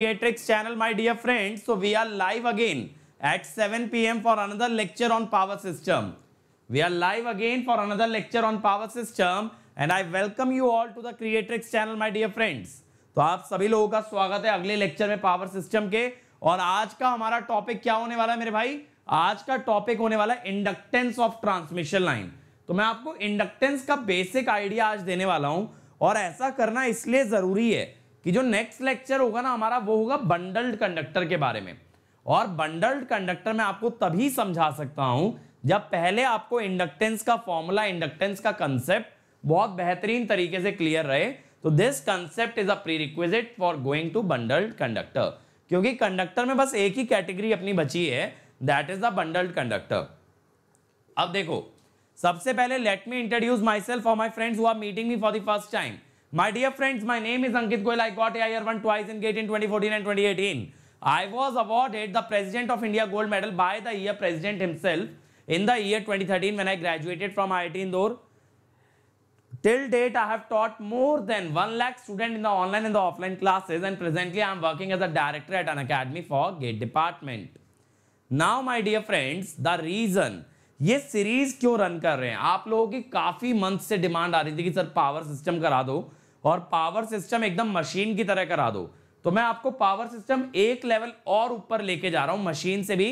Pediatrics channel, my dear friends. So we are live again at 7 p.m. for another lecture on power system. We are live again for another lecture on power system and I welcome you all to the Creatrix channel, my dear friends. तो आप सभी लोगों का स्वागत है अगले lecture में power system के और आज का हमारा टॉपिक क्या होने वाला है मेरे भाई आज का टॉपिक होने वाला है इंडक्टेंस ऑफ ट्रांसमिशन लाइन तो मैं आपको इंडक्टेंस का बेसिक आइडिया आज देने वाला हूं और ऐसा करना इसलिए जरूरी है कि जो नेक्स्ट लेक्चर होगा ना हमारा वो होगा बंडल्ड कंडक्टर के बारे में और बंडल्ड कंडक्टर में आपको तभी समझा सकता हूं जब पहले आपको इंडक्टेंस का फॉर्मूला इंडक्टेंस का कंसेप्ट बहुत बेहतरीन तरीके से क्लियर रहे तो this concept is a prerequisite for going to bundled conductor क्योंकि कंडक्टर में बस एक ही कैटेगरी अपनी बची है that is the bundled conductor अब देखो सबसे पहले let me introduce myself और my friends who are meeting me for the first time My dear friends, my name is Ankit Goel. I got AIR 1 twice in GATE in 2014 and 2018. I was awarded the President of India Gold Medal by the year President himself in the year 2013 when I graduated from IIT Indore. Till date, I have taught more than 1 lakh students in the online and the offline classes and presently I am working as a director at an academy for GATE department. Now, my dear friends, the reason ये series क्यों run कर रहे हैं आप लोगों की काफ़ी month से डिमांड आ रही थी कि सर पावर सिस्टम करा दो और पावर सिस्टम एकदम मशीन की तरह करा दो तो मैं आपको पावर सिस्टम एक लेवल और ऊपर लेके जा रहा हूं मशीन से भी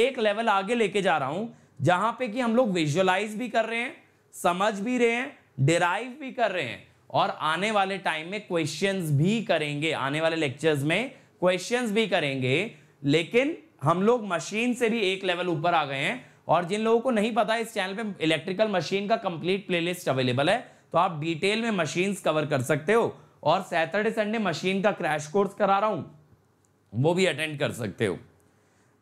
एक लेवल आगे लेके जा रहा हूं जहां पे कि हम लोग विजुअलाइज भी कर रहे हैं समझ भी रहे हैं डिराइव भी कर रहे हैं और आने वाले टाइम में क्वेश्चंस भी करेंगे आने वाले लेक्चर्स में क्वेश्चंस भी करेंगे लेकिन हम लोग मशीन से भी एक लेवल ऊपर आ गए हैं और जिन लोगों को नहीं पता इस चैनल पे इलेक्ट्रिकल मशीन का कंप्लीट प्लेलिस्ट अवेलेबल है तो आप डिटेल में मशीन कवर कर सकते हो और सैटरडे संडे मशीन का क्रैश कोर्स करा रहा हूं वो भी अटेंड कर सकते हो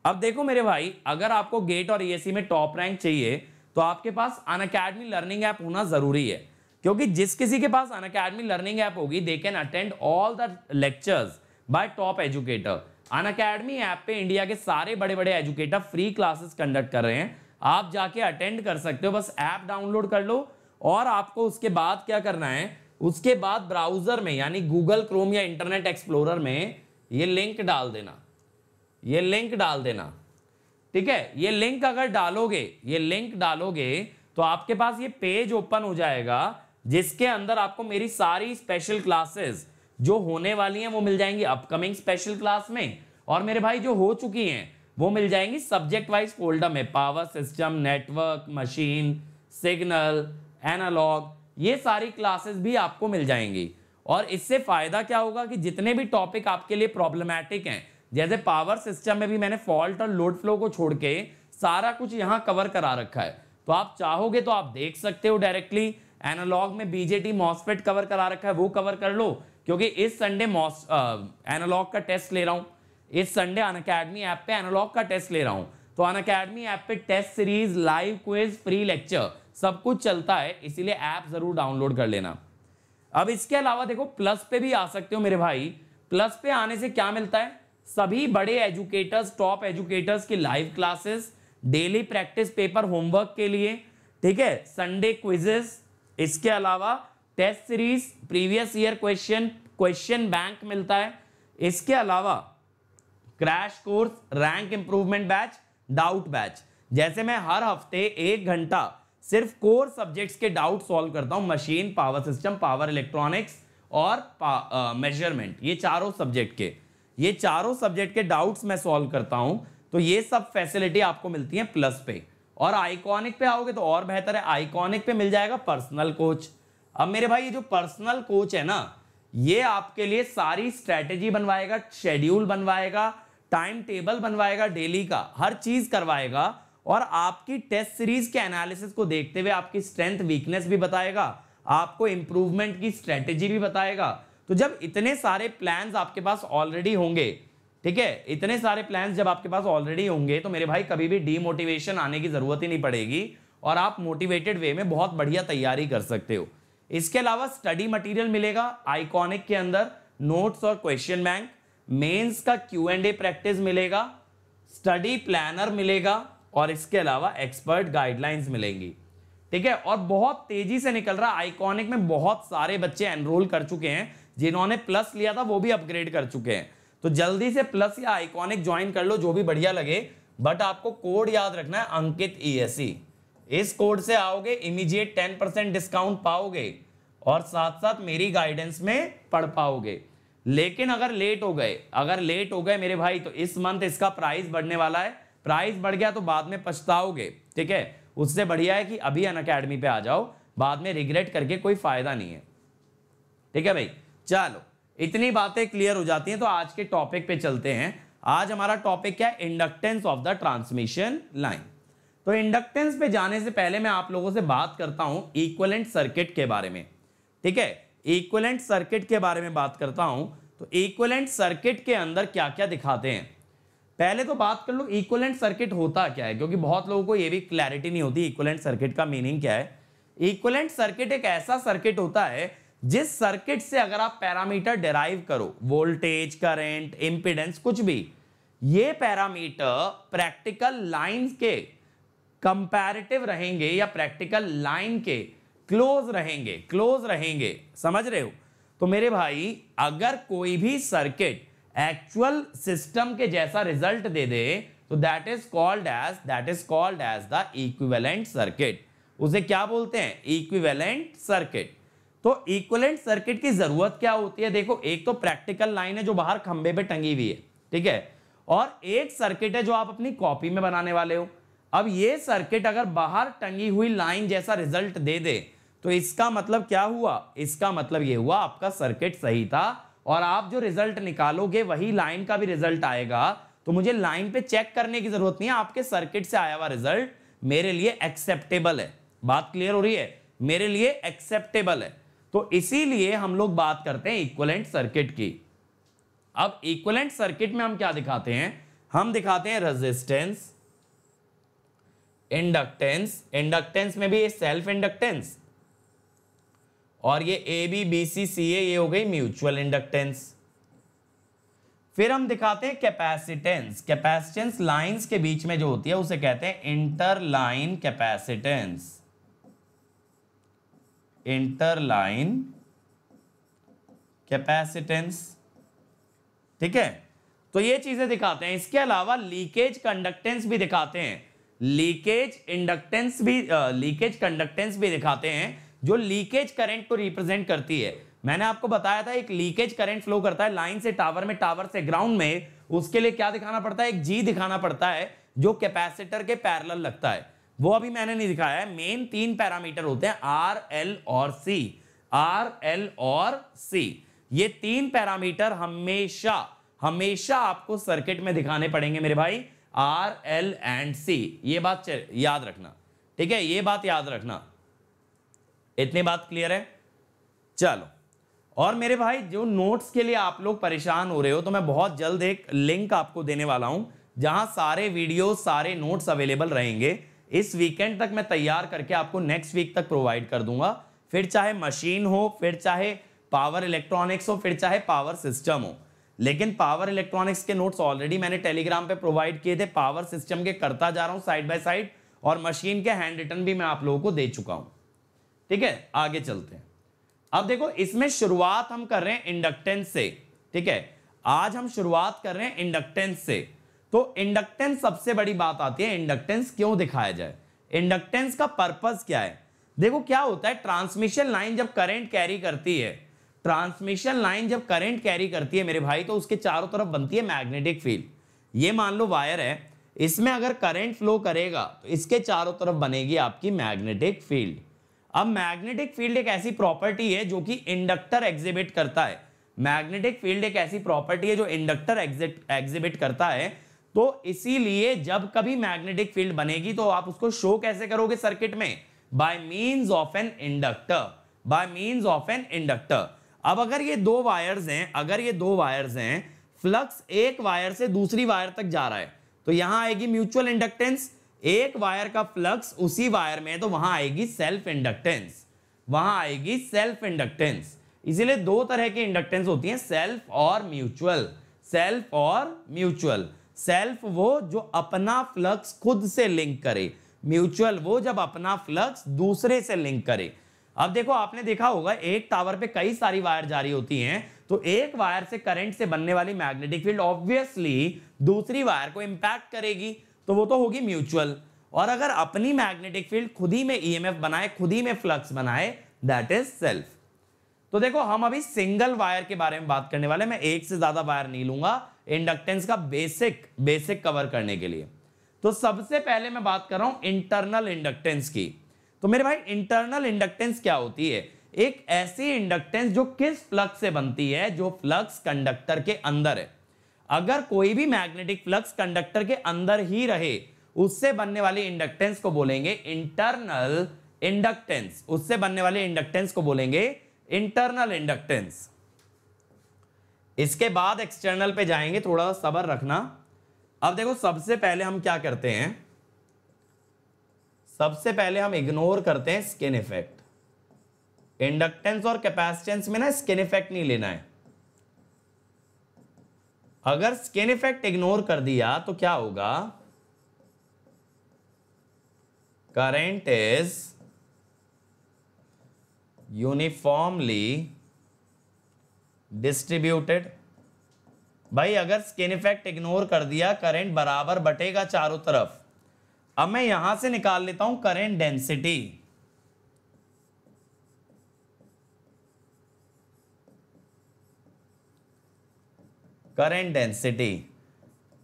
अब देखो मेरे भाई अगर आपको गेट और ई में टॉप रैंक चाहिए तो आपके पास अन अकेडमी लर्निंग ऐप होना ज़रूरी है क्योंकि जिस किसी के पास अन अकेडमी लर्निंग ऐप होगी they can attend all the lectures by top educator Unacademy app पे इंडिया के सारे बड़े बड़े एजुकेटर फ्री क्लासेस कंडक्ट कर रहे हैं आप जाके अटेंड कर सकते हो बस ऐप डाउनलोड कर लो और आपको उसके बाद क्या करना है उसके बाद ब्राउजर में यानी गूगल क्रोम या इंटरनेट एक्सप्लोरर में ये लिंक डाल देना ये लिंक डाल देना ठीक है ये लिंक अगर डालोगे ये लिंक डालोगे तो आपके पास ये पेज ओपन हो जाएगा जिसके अंदर आपको मेरी सारी स्पेशल क्लासेस जो होने वाली हैं वो मिल जाएंगी अपकमिंग स्पेशल क्लास में और मेरे भाई जो हो चुकी हैं वो मिल जाएंगी सब्जेक्ट वाइज फोल्डर में power system network machine signal analog ये सारी क्लासेस भी आपको मिल जाएंगी और इससे फ़ायदा क्या होगा कि जितने भी टॉपिक आपके लिए प्रॉब्लमैटिक हैं जैसे पावर सिस्टम में भी मैंने फॉल्ट और लोड फ्लो को छोड़ के सारा कुछ यहाँ कवर करा रखा है तो आप चाहोगे तो आप देख सकते हो डायरेक्टली एनालॉग में बीजेटी मॉसफेट कवर करा रखा है वो कवर कर लो क्योंकि इस संडे मॉस एनालॉग का टेस्ट ले रहा हूँ इस संडे अन अकेडमी ऐप पे एनालॉग का टेस्ट ले रहा हूँ तो अन अकेडमी ऐप पे test series live quiz free lecture सब कुछ चलता है इसीलिए ऐप ज़रूर डाउनलोड कर लेना अब इसके अलावा देखो प्लस पे भी आ सकते हो मेरे भाई प्लस पे आने से क्या मिलता है सभी बड़े एजुकेटर्स टॉप एजुकेटर्स की live classes daily practice paper homework के लिए ठीक है संडे क्विजेस इसके अलावा test series previous year question question bank मिलता है इसके अलावा crash course rank improvement batch doubt batch जैसे मैं हर हफ्ते एक घंटा सिर्फ कोर सब्जेक्ट्स के डाउट सॉल्व करता हूँ machine power system power electronics और मेजरमेंट ये चारों सब्जेक्ट के ये चारों सब्जेक्ट के डाउट्स मैं सॉल्व करता हूँ तो ये सब फैसिलिटी आपको मिलती है प्लस पे और आइकॉनिक पे आओगे तो और बेहतर है आइकॉनिक पे मिल जाएगा पर्सनल कोच अब मेरे भाई ये जो पर्सनल कोच है ना ये आपके लिए सारी स्ट्रेटेजी बनवाएगा शेड्यूल बनवाएगा टाइम टेबल बनवाएगा डेली का हर चीज़ करवाएगा और आपकी टेस्ट सीरीज के एनालिसिस को देखते हुए आपकी स्ट्रेंथ वीकनेस भी बताएगा आपको इंप्रूवमेंट की स्ट्रेटेजी भी बताएगा तो जब इतने सारे प्लान आपके पास ऑलरेडी होंगे ठीक है इतने सारे प्लान जब आपके पास ऑलरेडी होंगे तो मेरे भाई कभी भी डीमोटिवेशन आने की जरूरत ही नहीं पड़ेगी और आप मोटिवेटेड वे में बहुत बढ़िया तैयारी कर सकते हो इसके अलावा स्टडी मटेरियल मिलेगा आइकॉनिक के अंदर नोट्स और क्वेश्चन बैंक मेंस का क्यू एंड ए प्रैक्टिस मिलेगा स्टडी प्लानर मिलेगा और इसके अलावा एक्सपर्ट गाइडलाइंस मिलेंगी ठीक है और बहुत तेजी से निकल रहा आइकॉनिक में बहुत सारे बच्चे एनरोल कर चुके हैं जिन्होंने प्लस लिया था वो भी अपग्रेड कर चुके हैं तो जल्दी से प्लस या आइकॉनिक ज्वाइन कर लो जो भी बढ़िया लगे बट आपको कोड याद रखना है अंकित ई e इस कोड से आओगे इमीजिएट टेन परसेंट डिस्काउंट पाओगे और साथ साथ मेरी गाइडेंस में पढ़ पाओगे लेकिन अगर लेट हो गए अगर लेट हो गए मेरे भाई तो इस मंथ इसका प्राइस बढ़ने वाला है प्राइस बढ़ गया तो बाद में पछताओगे ठीक है उससे बढ़िया है कि अभी अन अकेडमी पे आ जाओ बाद में रिग्रेट करके कोई फायदा नहीं है ठीक है भाई चलो इतनी बातें क्लियर हो जाती हैं तो आज के टॉपिक पे चलते हैं आज हमारा टॉपिक क्या है inductance of the transmission line तो इंडक्टेंस पे जाने से पहले मैं आप लोगों से बात करता हूं इक्वलेंट सर्किट के बारे में ठीक है इक्वलेंट सर्किट के बारे में बात करता हूं तो इक्वलेंट सर्किट के अंदर क्या क्या दिखाते हैं पहले तो बात कर लो इक्वलेंट सर्किट होता क्या है क्योंकि बहुत लोगों को ये भी क्लैरिटी नहीं होती इक्वलेंट सर्किट का मीनिंग क्या है इक्वलेंट सर्किट एक ऐसा सर्किट होता है जिस सर्किट से अगर आप पैरामीटर डिराइव करो वोल्टेज करंट इम्पिडेंस कुछ भी ये पैरामीटर प्रैक्टिकल लाइन के कंपेरेटिव रहेंगे या प्रैक्टिकल लाइन के क्लोज रहेंगे क्लोज रहेंगे समझ रहे हो तो मेरे भाई अगर कोई भी सर्किट एक्चुअल सिस्टम के जैसा रिजल्ट दे दे तो that is called as that is called as the equivalent circuit उसे क्या बोलते हैं इक्विवेलेंट सर्किट तो इक्विवेलेंट सर्किट की जरूरत क्या होती है देखो एक तो प्रैक्टिकल लाइन है जो बाहर खंबे पे टंगी हुई है ठीक है और एक सर्किट है जो आप अपनी कॉपी में बनाने वाले हो अब ये सर्किट अगर बाहर टंगी हुई लाइन जैसा रिजल्ट दे दे तो इसका मतलब क्या हुआ इसका मतलब ये हुआ आपका सर्किट सही था और आप जो रिजल्ट निकालोगे वही लाइन का भी रिजल्ट आएगा तो मुझे लाइन पे चेक करने की जरूरत नहीं है आपके सर्किट से आया हुआ रिजल्ट मेरे लिए एक्सेप्टेबल है बात क्लियर हो रही है मेरे लिए एक्सेप्टेबल है तो इसीलिए हम लोग बात करते हैं इक्वलेंट सर्किट की अब इक्वलेंट सर्किट में हम क्या दिखाते हैं हम दिखाते हैं रेजिस्टेंस इंडक्टेंस इंडक्टेंस में भी सेल्फ इंडक्टेंस और ये ए बी बी सी सी ए ये हो गई म्यूचुअल इंडक्टेंस फिर हम दिखाते हैं कैपेसिटेंस कैपेसिटेंस लाइंस के बीच में जो होती है उसे कहते हैं इंटरलाइन कैपेसिटेंस इंटरलाइन कैपेसिटेंस ठीक है तो ये चीजें दिखाते हैं इसके अलावा लीकेज कंडक्टेंस भी दिखाते हैं लीकेज इंडक्टेंस भी लीकेज कंडक्टेंस भी दिखाते हैं जो लीकेज करंट को रिप्रेजेंट करती है मैंने आपको बताया था एक लीकेज करंट फ्लो करता है लाइन से टावर में टावर से ग्राउंड में उसके लिए क्या दिखाना पड़ता है एक जी दिखाना पड़ता है जो कैपेसिटर के पैरल लगता है वो अभी मैंने नहीं दिखाया है मेन तीन पैरामीटर होते हैं आर एल और सी आर एल और सी ये तीन पैरामीटर हमेशा हमेशा आपको सर्किट में दिखाने पड़ेंगे मेरे भाई आर एल एंड सी ये बात याद रखना ठीक है ये बात याद रखना इतनी बात क्लियर है चलो और मेरे भाई जो नोट्स के लिए आप लोग परेशान हो रहे हो तो मैं बहुत जल्द एक लिंक आपको देने वाला हूं जहां सारे वीडियो सारे नोट्स अवेलेबल रहेंगे इस वीकेंड तक मैं तैयार करके आपको नेक्स्ट वीक तक प्रोवाइड कर दूंगा फिर चाहे मशीन हो फिर चाहे पावर इलेक्ट्रॉनिक्स हो फिर चाहे पावर सिस्टम हो लेकिन पावर इलेक्ट्रॉनिक्स के नोट्स ऑलरेडी मैंने टेलीग्राम पे प्रोवाइड किए थे पावर सिस्टम के करता जा रहा हूँ साइड बाय साइड और मशीन के हैंड रिटर्न भी मैं आप लोगों को दे चुका हूँ ठीक है आगे चलते हैं अब देखो इसमें शुरुआत हम कर रहे हैं इंडक्टेंस से ठीक है आज हम शुरुआत कर रहे हैं इंडक्टेंस से तो इंडक्टेंस सबसे बड़ी बात आती है इंडक्टेंस क्यों दिखाया जाए इंडक्टेंस का पर्पज क्या है देखो क्या होता है ट्रांसमिशन लाइन जब करेंट कैरी करती है ट्रांसमिशन लाइन जब करंट कैरी करती है मेरे भाई तो उसके चारों तरफ बनती है मैग्नेटिक फील्ड ये मान लो वायर है इसमें अगर करंट फ्लो करेगा तो इसके चारों तरफ बनेगी आपकी मैग्नेटिक फील्ड अब मैग्नेटिक फील्ड एक ऐसी प्रॉपर्टी है जो कि इंडक्टर एग्जिबिट करता है मैग्नेटिक फील्ड एक ऐसी प्रॉपर्टी है जो इंडक्टर एग्जिबिट करता है तो इसीलिए जब कभी मैग्नेटिक फील्ड बनेगी तो आप उसको शो कैसे करोगे सर्किट में by means of an inductor by means of an inductor अब अगर ये दो वायर्स हैं अगर ये दो वायर्स हैं फ्लक्स एक वायर से दूसरी वायर तक जा रहा है तो यहां आएगी म्यूचुअल इंडक्टेंस एक वायर का फ्लक्स उसी वायर में है तो वहां आएगी सेल्फ इंडक्टेंस वहां आएगी सेल्फ इंडक्टेंस इसीलिए दो तरह की इंडक्टेंस होती है सेल्फ और म्यूचुअल सेल्फ और म्यूचुअल सेल्फ वो जो अपना फ्लक्स खुद से लिंक करे म्यूचुअल वो जब अपना फ्लक्स दूसरे से लिंक करे अब देखो आपने देखा होगा एक टावर पे कई सारी वायर जारी होती हैं तो एक वायर से करंट से बनने वाली मैग्नेटिक फील्ड ऑब्वियसली दूसरी वायर को इंपैक्ट करेगी तो वो तो होगी म्यूचुअल और अगर अपनी मैग्नेटिक फील्ड खुद ही में ईएमएफ e बनाए खुद ही में फ्लक्स बनाए दैट इज सेल्फ तो देखो हम अभी सिंगल वायर के बारे में बात करने वाले मैं एक से ज्यादा वायर नहीं लूंगा इंडक्टेंस का बेसिक बेसिक कवर करने के लिए तो सबसे पहले मैं बात कर रहा हूं इंटरनल इंडक्टेंस की तो मेरे भाई इंटरनल इंडक्टेंस क्या होती है एक ऐसी इंडक्टेंस जो किस फ्लक्स से बनती है जो फ्लक्स कंडक्टर के अंदर है अगर कोई भी मैग्नेटिक फ्लक्स कंडक्टर के अंदर ही रहे उससे बनने वाले इंडक्टेंस को बोलेंगे इंटरनल इंडक्टेंस उससे बनने वाले इंडक्टेंस को बोलेंगे इंटरनल इंडक्टेंस इसके बाद एक्सटर्नल पे जाएंगे थोड़ा सबर रखना अब देखो सबसे पहले हम क्या करते हैं सबसे पहले हम इग्नोर करते हैं स्किन इफेक्ट इंडक्टेंस और कैपेसिटेंस में ना स्किन इफेक्ट नहीं लेना है अगर स्किन इफेक्ट इग्नोर कर दिया तो क्या होगा करेंट इज यूनिफॉर्मली डिस्ट्रीब्यूटेड भाई अगर स्किन इफेक्ट इग्नोर कर दिया करेंट बराबर बटेगा चारों तरफ अब मैं यहां से निकाल लेता हूं करेंट डेंसिटी करेंट डेंसिटी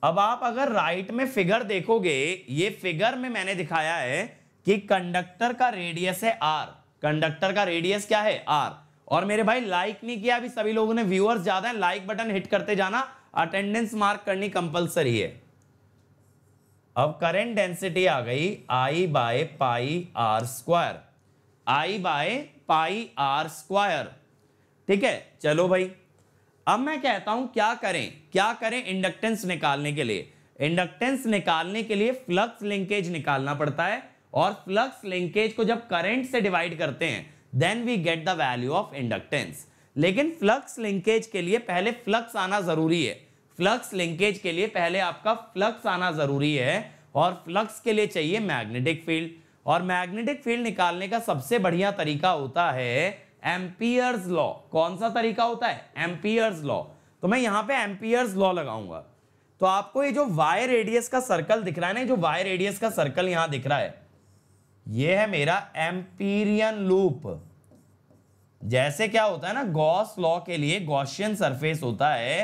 अब आप अगर राइट में फिगर देखोगे ये फिगर में मैंने दिखाया है कि कंडक्टर का रेडियस है आर कंडक्टर का रेडियस क्या है आर और मेरे भाई लाइक नहीं किया अभी सभी लोगों ने व्यूअर्स ज्यादा है लाइक बटन हिट करते जाना अटेंडेंस मार्क करनी कंपलसरी है अब करंट डेंसिटी आ गई I by pi R square I by pi R square ठीक है चलो भाई अब मैं कहता हूं क्या करें क्या करें इंडक्टेंस निकालने के लिए इंडक्टेंस निकालने के लिए फ्लक्स लिंकेज निकालना पड़ता है और फ्लक्स लिंकेज को जब करंट से डिवाइड करते हैं then we get the value of inductance लेकिन फ्लक्स लिंकेज के लिए पहले फ्लक्स आना जरूरी है फ्लक्स लिंकेज के लिए पहले आपका फ्लक्स आना जरूरी है और फ्लक्स के लिए चाहिए मैग्नेटिक फील्ड और मैग्नेटिक फील्ड निकालने का सबसे बढ़िया तरीका होता है एम्पियर्स लॉ कौन सा तरीका होता है एम्पियर्स लॉ तो मैं यहां पे एम्पियर्स लॉ लगाऊंगा तो आपको ये जो वाई रेडियस का सर्कल दिख रहा है ना जो वाई रेडियस का सर्कल यहां दिख रहा है ये है मेरा एम्पीरियन लूप जैसे क्या होता है ना गॉस लॉ के लिए गॉशियन सरफेस होता है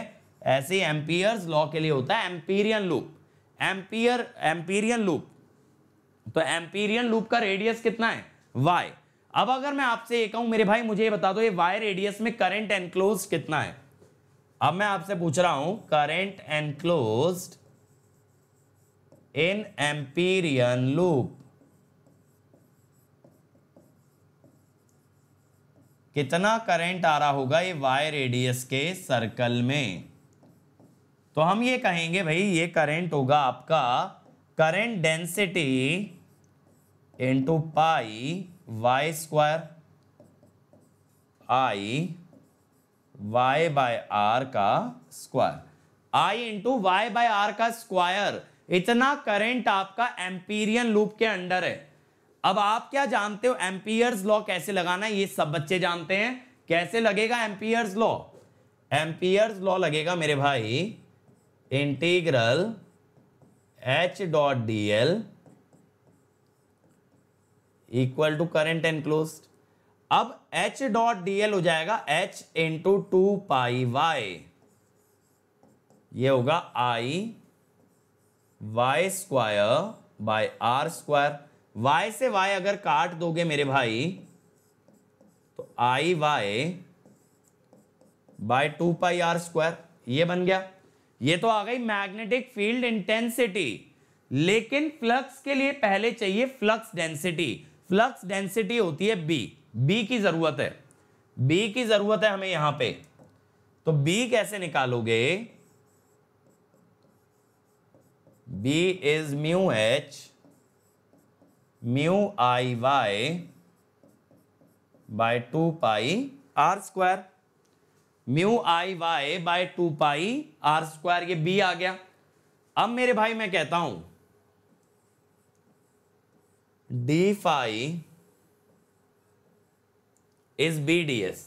ऐसे एम्पियर्स लॉ के लिए होता है amperian loop ampere amperian loop तो एम्पीरियन लूप का रेडियस कितना है वाई अब अगर मैं आपसे ये कहूं मेरे भाई मुझे ये बता दो ये वायर रेडियस में करंट एनक्लोज कितना है अब मैं आपसे पूछ रहा हूं current enclose in amperian loop कितना करंट आ रहा होगा ये वायर रेडियस के सर्कल में तो हम ये कहेंगे भाई ये करंट होगा आपका current density into pi Y square I Y by R का square I into Y by R का स्क्वायर इतना करंट आपका एम्पीरियन लूप के अंडर है अब आप क्या जानते हो एम्पियर्स लॉ कैसे लगाना है ये सब बच्चे जानते हैं कैसे लगेगा एम्पियर्स लॉ एम्पियर्स लॉ लगेगा मेरे भाई integral H dot D L equal to current enclose अब एच डॉट डीएल हो जाएगा H into two pi Y ये होगा I Y square by R square Y से वाई अगर काट दोगे मेरे भाई तो I Y by two pi R square ये बन गया ये तो आ गई मैग्नेटिक फील्ड इंटेंसिटी लेकिन फ्लक्स के लिए पहले चाहिए फ्लक्स डेंसिटी फ्लक्स डेंसिटी होती है बी बी की जरूरत है बी की जरूरत है हमें यहां पे तो बी कैसे निकालोगे B is mu H mu I Y by two pi R square mu I Y by two pi R square ये बी आ गया अब मेरे भाई मैं कहता हूं D phi is B D S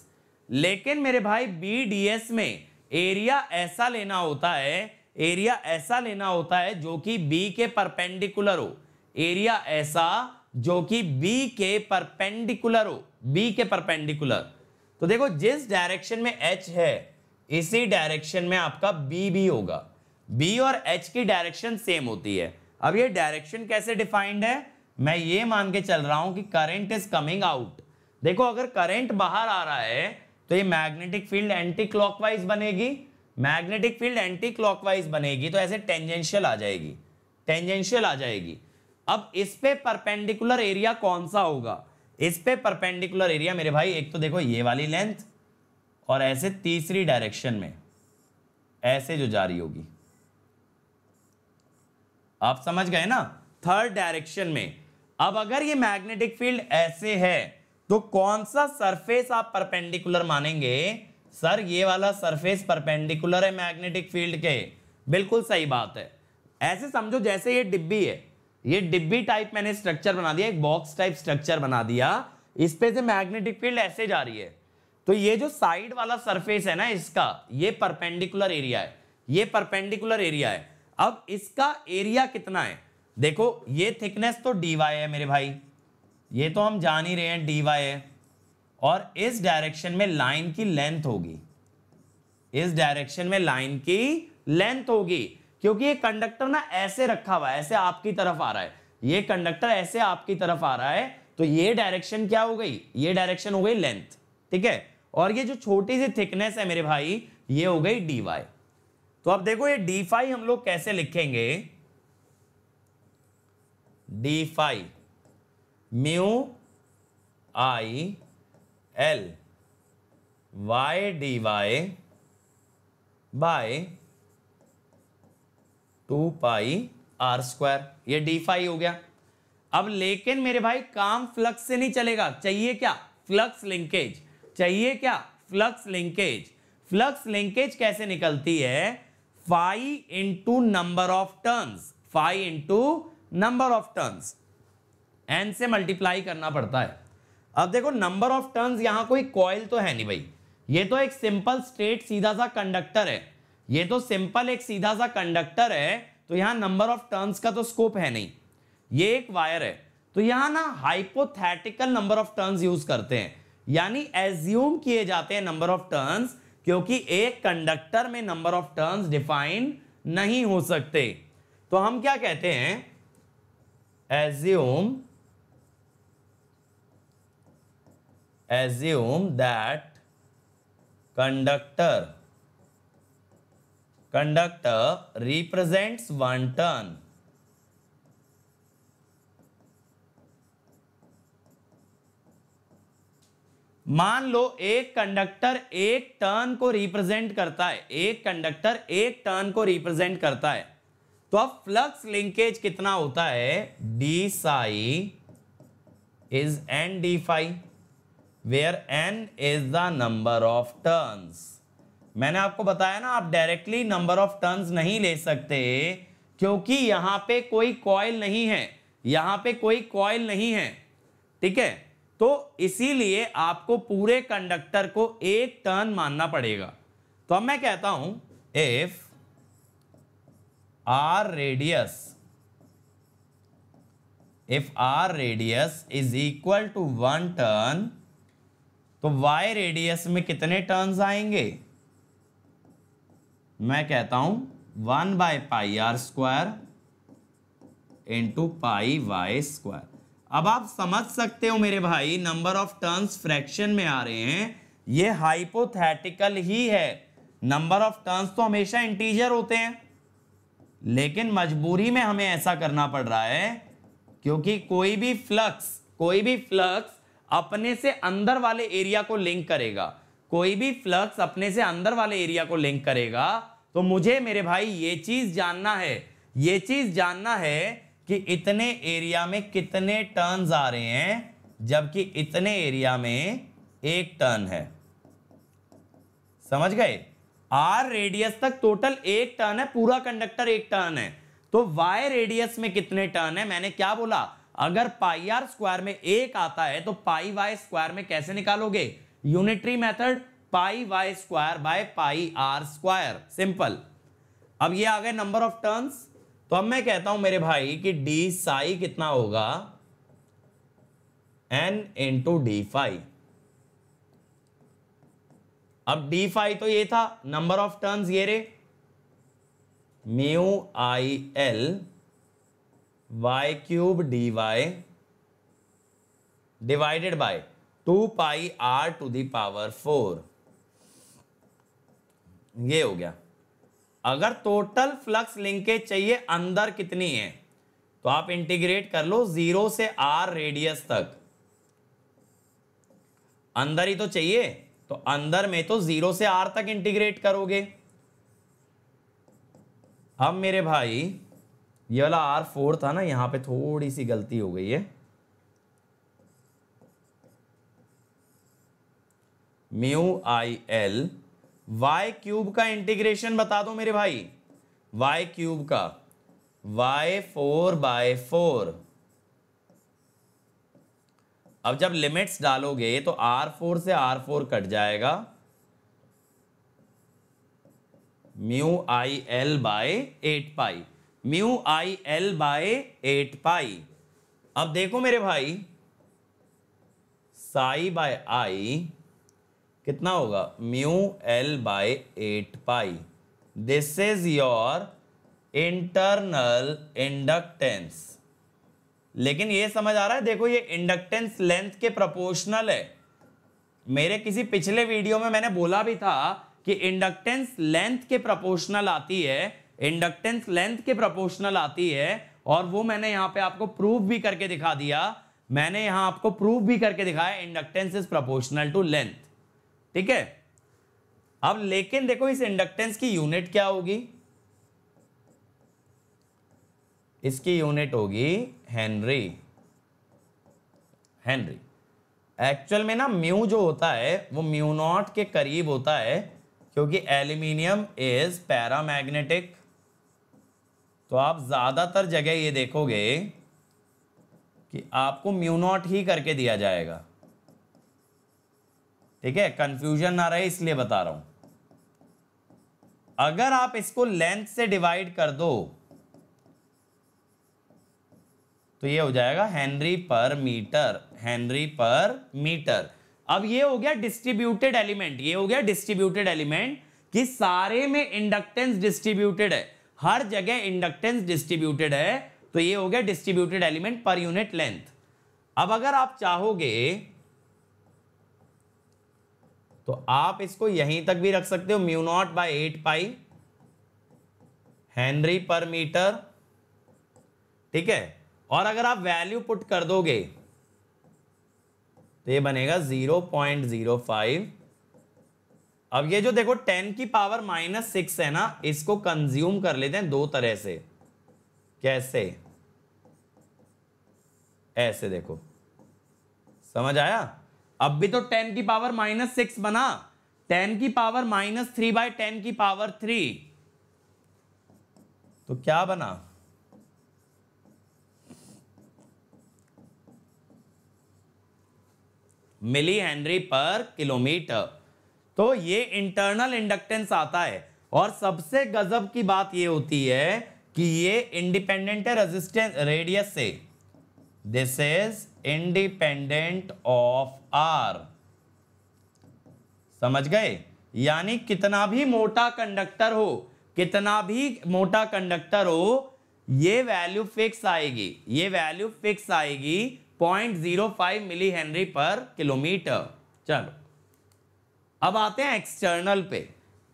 लेकिन मेरे भाई बी डी एस में एरिया ऐसा लेना होता है एरिया ऐसा लेना होता है जो कि बी के परपेंडिकुलर हो एरिया ऐसा जो कि बी के परपेंडिकुलर हो बी के परपेंडिकुलर तो देखो जिस डायरेक्शन में एच है इसी डायरेक्शन में आपका बी भी होगा बी और एच की डायरेक्शन सेम होती है अब ये डायरेक्शन कैसे डिफाइंड है मैं ये मान के चल रहा हूं कि करंट इज कमिंग आउट देखो अगर करंट बाहर आ रहा है तो ये मैग्नेटिक फील्ड एंटी क्लॉकवाइज बनेगी मैग्नेटिक फील्ड एंटी क्लॉकवाइज बनेगी तो ऐसे टेंजेंशियल आ जाएगी टेंजेंशियल आ जाएगी अब इस पे परपेंडिकुलर एरिया कौन सा होगा इस पे परपेंडिकुलर एरिया मेरे भाई एक तो देखो ये वाली लेंथ और ऐसे तीसरी डायरेक्शन में ऐसे जो जारी होगी आप समझ गए ना थर्ड डायरेक्शन में अब अगर ये मैग्नेटिक फील्ड ऐसे है तो कौन सा सरफेस आप परपेंडिकुलर मानेंगे सर ये वाला सरफेस परपेंडिकुलर है मैग्नेटिक फील्ड के बिल्कुल सही बात है ऐसे समझो जैसे ये डिब्बी है ये डिब्बी टाइप मैंने स्ट्रक्चर बना दिया एक बॉक्स टाइप स्ट्रक्चर बना दिया इस पे से मैग्नेटिक फील्ड ऐसे जा रही है तो ये जो साइड वाला सरफेस है ना इसका ये परपेंडिकुलर एरिया है ये परपेंडिकुलर एरिया है अब इसका एरिया कितना है देखो ये थिकनेस तो डी वाई है मेरे भाई ये तो हम जान ही रहे हैं डी वाई है और इस डायरेक्शन में लाइन की लेंथ होगी इस डायरेक्शन में लाइन की लेंथ होगी क्योंकि ये कंडक्टर ना ऐसे रखा हुआ है ऐसे आपकी तरफ आ रहा है ये कंडक्टर ऐसे आपकी तरफ आ रहा है तो ये डायरेक्शन क्या हो गई ये डायरेक्शन हो गई लेंथ ठीक है और ये जो छोटी सी थिकनेस है मेरे भाई ये हो गई डी वाई तो अब देखो ये डी फाई हम लोग कैसे लिखेंगे D phi mu I L Y D Y by two pi R square ये डी फाइव हो गया अब लेकिन मेरे भाई काम फ्लक्स से नहीं चलेगा चाहिए क्या फ्लक्स लिंकेज चाहिए क्या फ्लक्स लिंकेज फ्लक्स लिंकेज कैसे निकलती है phi into number of turns phi into number of turns N से मल्टीप्लाई करना पड़ता है अब देखो नंबर ऑफ टर्न्स यहाँ कोई कॉयल तो है नहीं भाई ये तो एक सिंपल स्ट्रेट सीधा सा कंडक्टर है ये तो सिंपल एक सीधा सा कंडक्टर है तो यहाँ नंबर ऑफ टर्न्स का तो स्कोप है नहीं ये एक वायर है तो यहाँ ना hypothetical number of turns use करते हैं यानी एज्यूम किए जाते हैं नंबर ऑफ टर्न्स क्योंकि एक कंडक्टर में नंबर ऑफ टर्न्स डिफाइन नहीं हो सकते तो हम क्या कहते हैं assume assume that conductor conductor represents one ton मान लो एक कंडक्टर एक टर्न को रिप्रेजेंट करता है एक कंडक्टर एक टर्न को रिप्रेजेंट करता है तो अब फ्लक्स लिंकेज कितना होता है D psi is N D phi where N is the number of turns मैंने आपको बताया ना आप डायरेक्टली नंबर ऑफ टर्न्स नहीं ले सकते क्योंकि यहां पे कोई कॉयल नहीं है यहां पे कोई कॉयल नहीं है ठीक है तो इसीलिए आपको पूरे कंडक्टर को एक टर्न मानना पड़ेगा तो अब मैं कहता हूं if r radius if r radius is equal to one turn तो y रेडियस में कितने टर्न्स आएंगे मैं कहता हूं one by pi R square into pi Y square अब आप समझ सकते हो मेरे भाई नंबर ऑफ टर्न्स फ्रैक्शन में आ रहे हैं ये हाइपोथेटिकल ही है नंबर ऑफ टर्न्स तो हमेशा इंटीजर होते हैं लेकिन मजबूरी में हमें ऐसा करना पड़ रहा है क्योंकि कोई भी फ्लक्स कोई भी फ्लक्स अपने से अंदर वाले एरिया को लिंक करेगा कोई भी फ्लक्स अपने से अंदर वाले एरिया को लिंक करेगा तो मुझे मेरे भाई ये चीज़ जानना है ये चीज़ जानना है कि इतने एरिया में कितने टर्न्स आ रहे हैं जबकि इतने एरिया में एक टर्न है समझ गए आर रेडियस तक टोटल एक टर्न है पूरा कंडक्टर एक टर्न है तो वाई रेडियस में कितने टर्न है मैंने क्या बोला अगर पाई आर स्क्वायर में एक आता है तो पाई वाई स्क्वायर में कैसे निकालोगे unitary method pi Y square by pi R square simple अब ये आ गए नंबर ऑफ टर्न्स तो अब मैं कहता हूं मेरे भाई कि डी साई कितना होगा एन इंटू डी फाइव अब डी फाइव तो ये था नंबर ऑफ टर्न्स ये रे mu I L Y cube D Y divided by two pi R to the power four ये हो गया अगर टोटल फ्लक्स लिंकेज चाहिए अंदर कितनी है तो आप इंटीग्रेट कर लो जीरो से आर रेडियस तक अंदर ही तो चाहिए तो अंदर में तो जीरो से आर तक इंटीग्रेट करोगे अब मेरे भाई ये वाला आर फोर था ना यहां पे थोड़ी सी गलती हो गई है mu I L Y cube का इंटीग्रेशन बता दो मेरे भाई वाई क्यूब का वाई फोर बाय फोर अब जब लिमिट्स डालोगे तो आर फोर से आर फोर कट जाएगा mu I L by eight pi mu I L by eight pi अब देखो मेरे भाई साई बाय आई कितना होगा mu L by eight pi this is your internal inductance लेकिन ये समझ आ रहा है देखो ये इंडक्टेंस लेंथ के प्रोपोर्शनल है मेरे किसी पिछले वीडियो में मैंने बोला भी था कि इंडक्टेंस लेंथ के प्रोपोर्शनल आती है इंडक्टेंस लेंथ के प्रोपोर्शनल आती है और वो मैंने यहां पे आपको प्रूफ भी करके दिखा दिया मैंने यहां आपको प्रूफ भी करके दिखाया inductance is proportional to length ठीक है अब लेकिन देखो इस इंडक्टेंस की यूनिट क्या होगी इसकी यूनिट होगी हेनरी हेनरी एक्चुअल में ना म्यू जो होता है वो म्यू नॉट के करीब होता है क्योंकि एल्यूमिनियम इज पैरामैग्नेटिक तो आप ज़्यादातर जगह ये देखोगे कि आपको म्यू नॉट ही करके दिया जाएगा ठीक है कंफ्यूजन ना रहे इसलिए बता रहा हूं अगर आप इसको लेंथ से डिवाइड कर दो तो ये हो जाएगा Henry per metre Henry per metre अब ये हो गया डिस्ट्रीब्यूटेड एलिमेंट ये हो गया डिस्ट्रीब्यूटेड एलिमेंट कि सारे में इंडक्टेंस डिस्ट्रीब्यूटेड है हर जगह इंडक्टेंस डिस्ट्रीब्यूटेड है तो ये हो गया distributed element per unit length अब अगर आप चाहोगे तो आप इसको यहीं तक भी रख सकते हो mu not by eight pi henry per metre ठीक है और अगर आप वैल्यू पुट कर दोगे तो ये बनेगा जीरो पॉइंट जीरो फाइव अब ये जो देखो टेन की पावर माइनस सिक्स है ना इसको कंज्यूम कर लेते हैं दो तरह से कैसे ऐसे देखो समझ आया अब भी तो टेन की पावर माइनस सिक्स बना टेन की power minus three by ten की पावर थ्री तो क्या बना मिली हेनरी पर किलोमीटर तो ये इंटरनल इंडक्टेंस आता है और सबसे गजब की बात ये होती है कि ये इंडिपेंडेंट है रेजिस्टेंस रेडियस से this is independent of R समझ गए यानी कितना भी मोटा कंडक्टर हो कितना भी मोटा कंडक्टर हो ये वैल्यू फिक्स आएगी ये वैल्यू फिक्स आएगी point zero five milli henry per kilometre चलो अब आते हैं एक्सटर्नल पे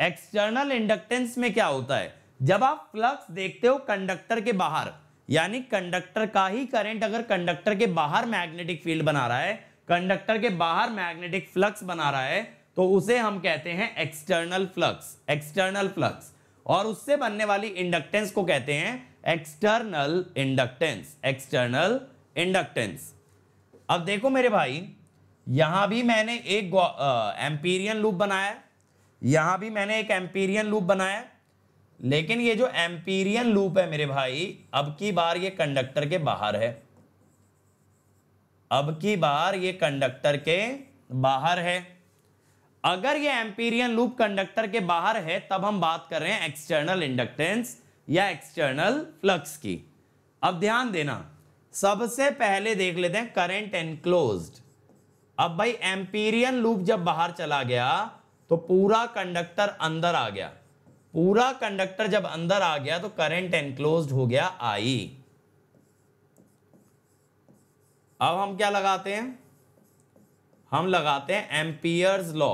एक्सटर्नल इंडक्टेंस में क्या होता है जब आप फ्लक्स देखते हो कंडक्टर के बाहर यानी कंडक्टर का ही करंट अगर कंडक्टर के बाहर मैग्नेटिक फील्ड बना रहा है कंडक्टर के बाहर मैग्नेटिक फ्लक्स बना रहा है तो उसे हम कहते हैं एक्सटर्नल फ्लक्स एक्सटर्नल फ्लक्स और उससे बनने वाली इंडक्टेंस को कहते हैं एक्सटर्नल इंडक्टेंस एक्सटर्नल इंडक्टेंस अब देखो मेरे भाई यहाँ भी मैंने एक एम्पीरियन लूप बनाया यहाँ भी मैंने एक एम्पीरियन लूप बनाया लेकिन ये जो एम्पीरियन लूप है मेरे भाई अब की बार ये कंडक्टर के बाहर है अब की बार ये कंडक्टर के बाहर है अगर ये एम्पीरियन लूप कंडक्टर के बाहर है तब हम बात कर रहे हैं एक्सटर्नल इंडक्टेंस या एक्सटर्नल फ्लक्स की अब ध्यान देना सबसे पहले देख लेते हैं करेंट एनक्लोज्ड अब भाई एम्पीरियन लूप जब बाहर चला गया तो पूरा कंडक्टर अंदर आ गया पूरा कंडक्टर जब अंदर आ गया तो करंट एनक्लोज हो गया आई अब हम क्या लगाते हैं हम लगाते हैं एम्पियर्स लॉ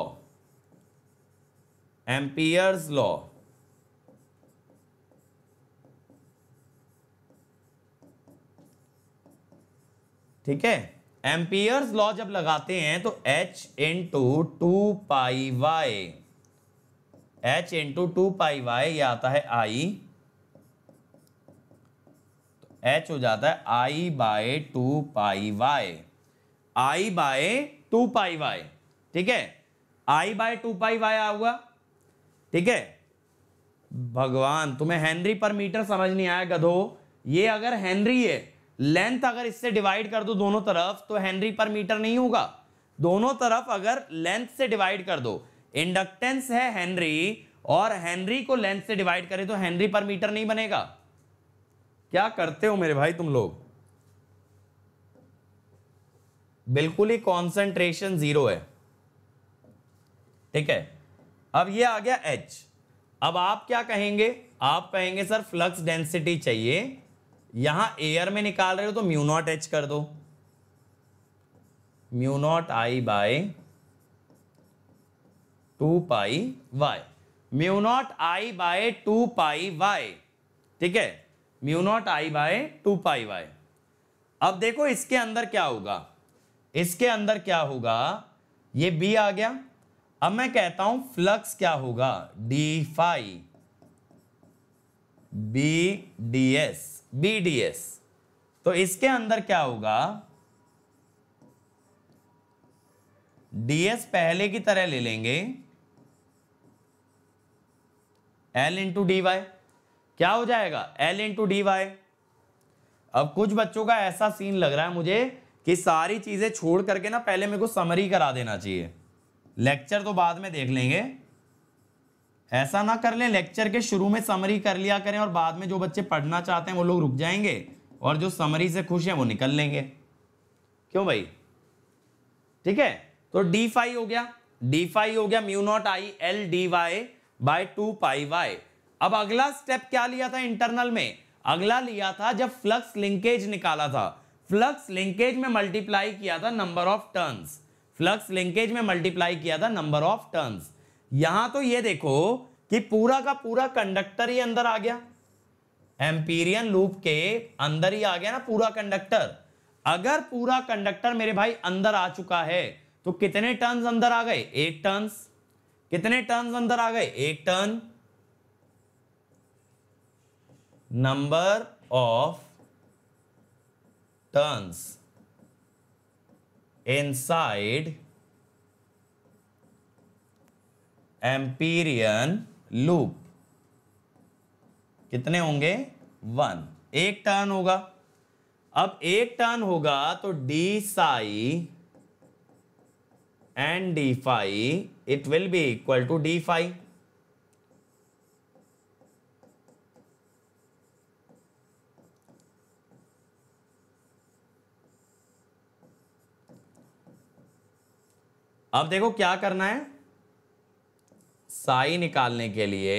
एम्पियर्स लॉ ठीक है एम्पियर्स लॉ जब लगाते हैं तो H into two pi Y H into two pi Y यह आता है आई एच हो जाता है I by two pi Y I by two pi Y ठीक है I by two pi Y आऊगा ठीक है भगवान तुम्हें हेनरी पर मीटर समझ नहीं आया गधो ये अगर हेनरी है लेंथ अगर इससे डिवाइड कर दो दोनों तरफ तो हेनरी पर मीटर नहीं होगा दोनों तरफ अगर लेंथ से डिवाइड कर दो इंडक्टेंस है हेनरी और हेनरी को लेंथ से डिवाइड करें तो हेनरी पर मीटर नहीं बनेगा क्या करते हो मेरे भाई तुम लोग बिल्कुल ही कॉन्सेंट्रेशन जीरो है ठीक है अब ये आ गया एच अब आप क्या कहेंगे आप कहेंगे सर फ्लक्स डेंसिटी चाहिए यहां एयर में निकाल रहे हो तो म्यू नॉट एच कर दो mu not I by two pi Y mu not I by two pi Y ठीक है mu not I by two pi Y अब देखो इसके अंदर क्या होगा इसके अंदर क्या होगा ये बी आ गया अब मैं कहता हूं फ्लक्स क्या होगा D phi B D S B D S तो इसके अंदर क्या होगा डीएस पहले की तरह ले लेंगे एल इंटू डी वाई क्या हो जाएगा एल इंटू डी वाई अब कुछ बच्चों का ऐसा सीन लग रहा है मुझे कि सारी चीजें छोड़ करके ना पहले मेरे को समरी करा देना चाहिए लेक्चर तो बाद में देख लेंगे ऐसा ना कर लें लेक्चर के शुरू में समरी कर लिया करें और बाद में जो बच्चे पढ़ना चाहते हैं वो लोग रुक जाएंगे और जो समरी से खुश हैं वो निकल लेंगे क्यों भाई ठीक है तो डी फाइव हो गया डी फाइव हो गया mu not I L D Y by two pi Y अब अगला स्टेप क्या लिया था इंटरनल में अगला लिया था जब फ्लक्स लिंकेज निकाला था फ्लक्स लिंकेज में मल्टीप्लाई किया था number of turns flux linkage में मल्टीप्लाई किया था नंबर ऑफ टर्न्स यहां तो ये देखो कि पूरा का पूरा कंडक्टर ही अंदर आ गया एम्पीरियन लूप के अंदर ही आ गया ना पूरा कंडक्टर अगर पूरा कंडक्टर मेरे भाई अंदर आ चुका है तो कितने टर्न्स अंदर आ गए एक टर्न्स कितने टर्न्स अंदर आ गए एक turn number of turns inside Amperian loop कितने होंगे वन एक टर्न होगा अब एक टर्न होगा तो D psi and D phi it will be equal to D phi अब देखो क्या करना है साई निकालने के लिए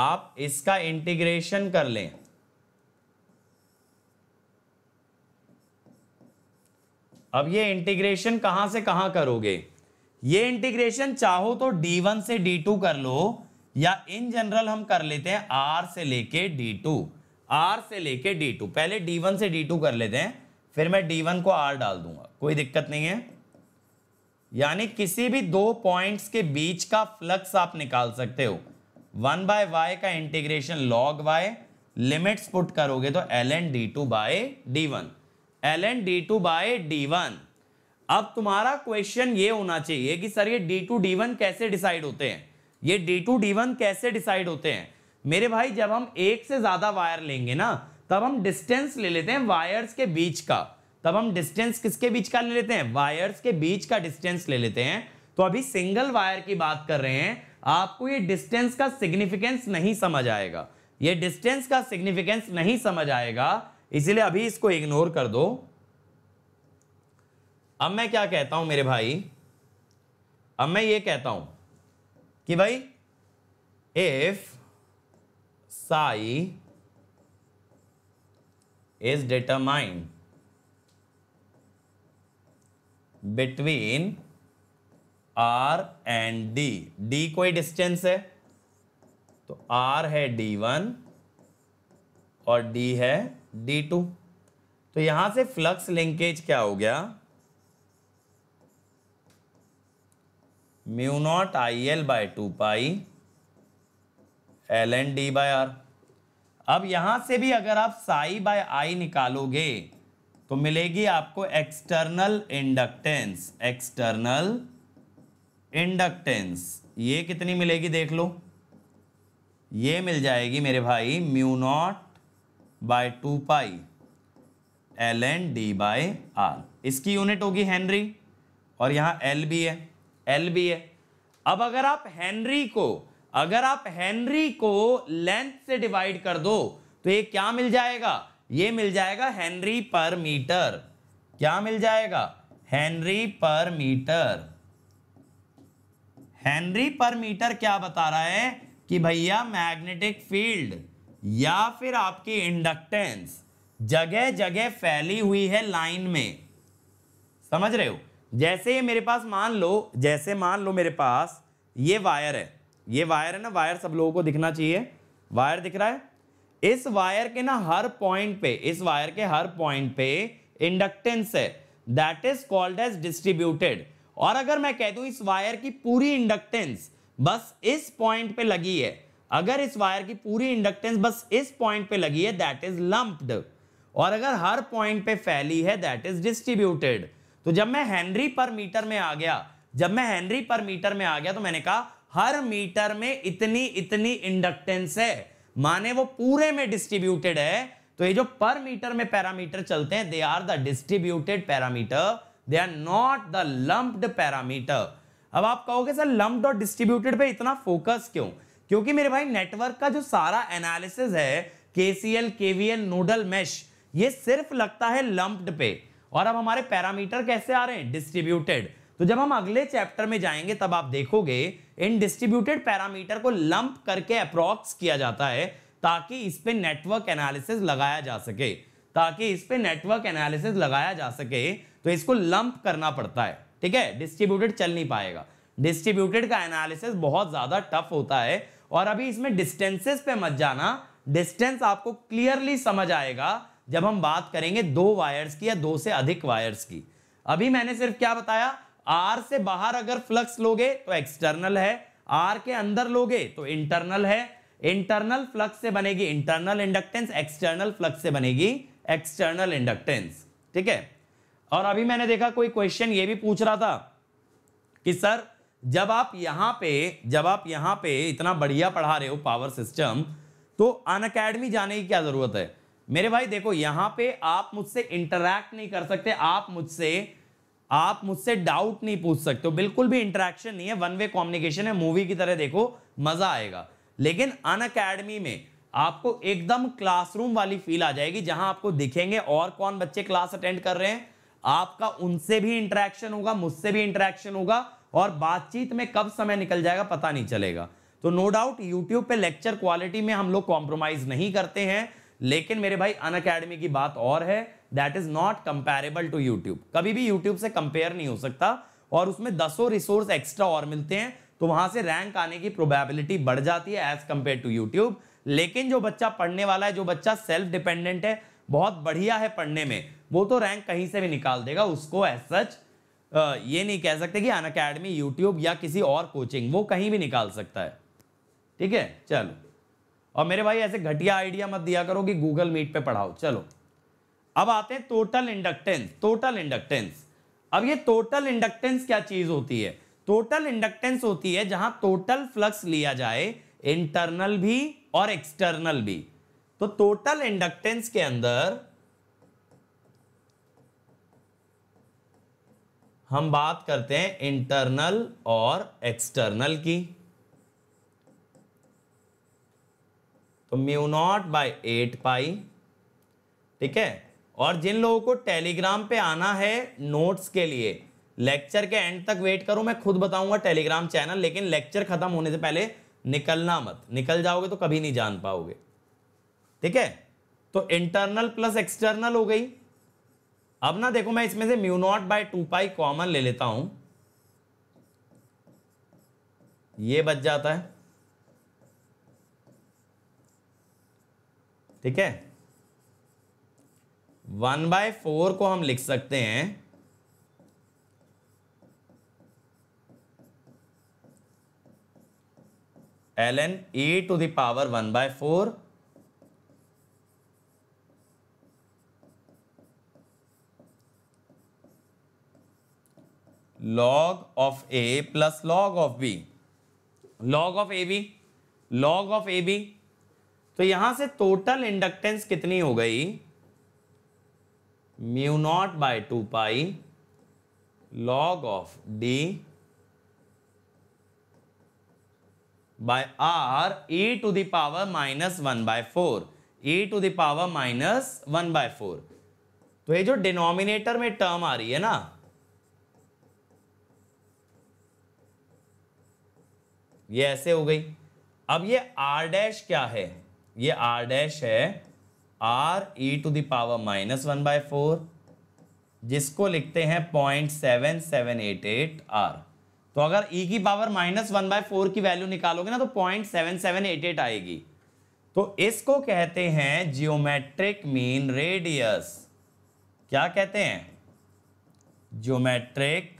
आप इसका इंटीग्रेशन कर लें अब ये इंटीग्रेशन कहां से कहां करोगे ये इंटीग्रेशन चाहो तो d1 से d2 कर लो या इन जनरल हम कर लेते हैं r से लेके d2 r से लेके d2 पहले d1 से d2 कर लेते हैं फिर मैं d1 को r डाल दूंगा कोई दिक्कत नहीं है यानी किसी भी दो पॉइंट्स के बीच का फ्लक्स आप निकाल सकते हो वन बाय वाई का integration log Y limits put करोगे तो L N D two by D one L N D two by D one अब तुम्हारा क्वेश्चन ये होना चाहिए कि सर ये डी टू डी वन कैसे डिसाइड होते हैं ये डी टू डी वन कैसे डिसाइड होते हैं मेरे भाई जब हम एक से ज़्यादा वायर लेंगे ना तब हम डिस्टेंस ले लेते हैं वायर्स के बीच का तब हम डिस्टेंस किसके बीच का ले लेते हैं वायर्स के बीच का डिस्टेंस ले लेते हैं तो अभी सिंगल वायर की बात कर रहे हैं आपको ये डिस्टेंस का सिग्निफिकेंस नहीं समझ आएगा ये डिस्टेंस का सिग्निफिकेंस नहीं समझ आएगा इसीलिए अभी इसको इग्नोर कर दो अब मैं क्या कहता हूं मेरे भाई अब मैं ये कहता हूं कि भाई if psi is determined between R and D D कोई डिस्टेंस है तो आर है डी वन और डी है डी टू तो यहां से फ्लक्स लिंकेज क्या हो गया mu not I L by two pi L N D by R अब यहां से भी अगर आप साई बाय आई निकालोगे तो मिलेगी आपको एक्सटर्नल इंडक्टेंस एक्सटर्नल इंडक्टेंस ये कितनी मिलेगी देख लो ये मिल जाएगी मेरे भाई mu not by two pi L N D by R इसकी यूनिट होगी हेनरी और यहां एल भी है एल भी है अब अगर आप हेनरी को अगर आप हेनरी को लेंथ से डिवाइड कर दो तो ये क्या मिल जाएगा ये मिल जाएगा हेनरी पर मीटर क्या मिल जाएगा Henry per metre Henry per metre क्या बता रहा है कि भैया मैग्नेटिक फील्ड या फिर आपकी इंडक्टेंस जगह जगह फैली हुई है लाइन में समझ रहे हो जैसे ये मेरे पास मान लो जैसे मान लो मेरे पास ये वायर है ये वायर है ना वायर सब लोगों को दिखना चाहिए वायर दिख रहा है इस वायर के ना हर पॉइंट पे इस वायर के हर पॉइंट पे इंडक्टेंस है that is called as distributed और अगर मैं कह दू इस वायर की पूरी इंडक्टेंस बस इस पॉइंट पे लगी है अगर इस वायर की पूरी इंडक्टेंस बस इस पॉइंट पे लगी है दैट इज लंप्ड और अगर हर पॉइंट पे फैली है दैट इज डिस्ट्रीब्यूटेड तो जब मैं हेनरी पर मीटर में आ गया जब मैं हेनरी पर मीटर में आ गया तो मैंने कहा हर मीटर में इतनी इतनी इंडक्टेंस है माने वो पूरे में डिस्ट्रीब्यूटेड है तो ये जो पर मीटर में पैरामीटर चलते हैं they are the distributed parameter they are not the lumped parameter अब आप कहोगे सर लम्प्ड और डिस्ट्रीब्यूटेड पे इतना फोकस क्यों क्योंकि मेरे भाई नेटवर्क का जो सारा एनालिसिस है केसीएल केवीएल नोडल मैश ये सिर्फ लगता है लम्प्ड पे और अब हमारे पैरामीटर कैसे आ रहे हैं डिस्ट्रीब्यूटेड तो जब हम अगले चैप्टर में जाएंगे तब आप देखोगे इन डिस्ट्रीब्यूटेड पैरामीटर को लंप करके अप्रोक्स किया जाता है ताकि इस पर नेटवर्क एनालिसिस लगाया जा सके ताकि इस पर नेटवर्क एनालिसिस लगाया जा सके तो इसको लंप करना पड़ता है ठीक है डिस्ट्रीब्यूटेड चल नहीं पाएगा डिस्ट्रीब्यूटेड का एनालिसिस बहुत ज़्यादा टफ होता है और अभी इसमें डिस्टेंसेस पे मत जाना डिस्टेंस आपको क्लियरली समझ आएगा जब हम बात करेंगे दो वायर्स की या दो से अधिक वायर्स की अभी मैंने सिर्फ क्या बताया आर से बाहर अगर फ्लक्स लोगे तो एक्सटर्नल है आर के अंदर लोगे तो इंटरनल है इंटरनल फ्लक्स से बनेगी इंटरनल इंडक्टेंस एक्सटर्नल फ्लक्स से बनेगी एक्सटर्नल इंडक्टेंस ठीक है और अभी मैंने देखा कोई क्वेश्चन ये भी पूछ रहा था कि सर जब आप यहां पे जब आप यहां पे इतना बढ़िया पढ़ा रहे हो पावर सिस्टम तो अन अकेडमी जाने की क्या जरूरत है मेरे भाई देखो यहां पे आप मुझसे इंटरैक्ट नहीं कर सकते आप मुझसे आप मुझसे डाउट नहीं पूछ सकते हो बिल्कुल भी इंटरेक्शन नहीं है वन वे कॉम्युनिकेशन है मूवी की तरह देखो मजा आएगा लेकिन अन अकेडमी में आपको एकदम क्लासरूम वाली फील आ जाएगी जहां आपको दिखेंगे और कौन बच्चे क्लास अटेंड कर रहे हैं आपका उनसे भी इंटरेक्शन होगा मुझसे भी इंटरेक्शन होगा और बातचीत में कब समय निकल जाएगा पता नहीं चलेगा तो नो डाउट यूट्यूब पे लेक्चर क्वालिटी में हम लोग कॉम्प्रोमाइज नहीं करते हैं लेकिन मेरे भाई अन की बात और है that is not comparable to YouTube कभी भी यूट्यूब से कंपेयर नहीं हो सकता और उसमें दसों रिसोर्स एक्स्ट्रा और मिलते हैं तो वहां से रैंक आने की प्रोबेबिलिटी बढ़ जाती है एज कंपेयर टू यूट्यूब लेकिन जो बच्चा पढ़ने वाला है जो बच्चा सेल्फ डिपेंडेंट है बहुत बढ़िया है पढ़ने में वो तो रैंक कहीं से भी निकाल देगा उसको एज सच ये नहीं कह सकते कि अन अकेडमी यूट्यूब या किसी और कोचिंग वो कहीं भी निकाल सकता है ठीक है चलो और मेरे भाई ऐसे घटिया आइडिया मत दिया करो कि गूगल मीट पे पढ़ाओ चलो अब आते हैं टोटल इंडक्टेंस टोटल इंडक्टेंस अब ये टोटल इंडक्टेंस क्या चीज होती है टोटल इंडक्टेंस होती है जहां टोटल फ्लक्स लिया जाए इंटरनल भी और एक्सटर्नल भी तो टोटल इंडक्टेंस के अंदर हम बात करते हैं इंटरनल और एक्सटर्नल की तो mu not by eight pi ठीक है और जिन लोगों को टेलीग्राम पे आना है नोट्स के लिए लेक्चर के एंड तक वेट करो मैं खुद बताऊंगा टेलीग्राम चैनल लेकिन लेक्चर खत्म होने से पहले निकलना मत निकल जाओगे तो कभी नहीं जान पाओगे ठीक है तो इंटरनल प्लस एक्सटर्नल हो गई अब ना देखो मैं इसमें से mu not by two pi common ले लेता हूं ये बच जाता है ठीक है वन बाय फोर को हम लिख सकते हैं L N A to the power one by four log of a plus log of b log of log log of B तो यहां से टोटल इंडक्टेंस कितनी हो गई mu not by two pi log of D by R E to the power minus one by four E to the power minus one by four तो ये जो denominator में टर्म आ रही है ना ये ऐसे हो गई अब ये आर डैश क्या है ये आर डैश है R E to the power minus one by four जिसको लिखते हैं point seven seven eight eight R तो अगर ई e की power minus one by four की वैल्यू निकालोगे ना तो point seven seven eight eight आएगी तो इसको कहते हैं जियोमेट्रिक मीन रेडियस क्या कहते हैं geometric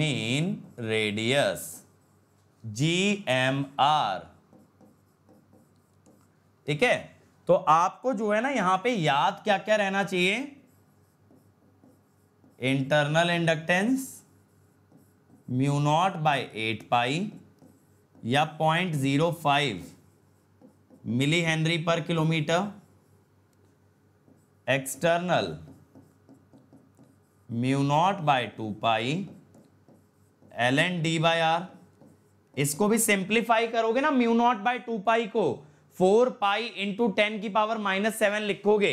mean radius G M R ठीक है तो आपको जो है ना यहां पे याद क्या क्या रहना चाहिए internal inductance mu not by eight pi या point zero five milli henry per kilometre external mu not by two pi L N D by R इसको भी सिंप्लीफाई करोगे ना mu not by two pi को four pi into ten की power minus seven लिखोगे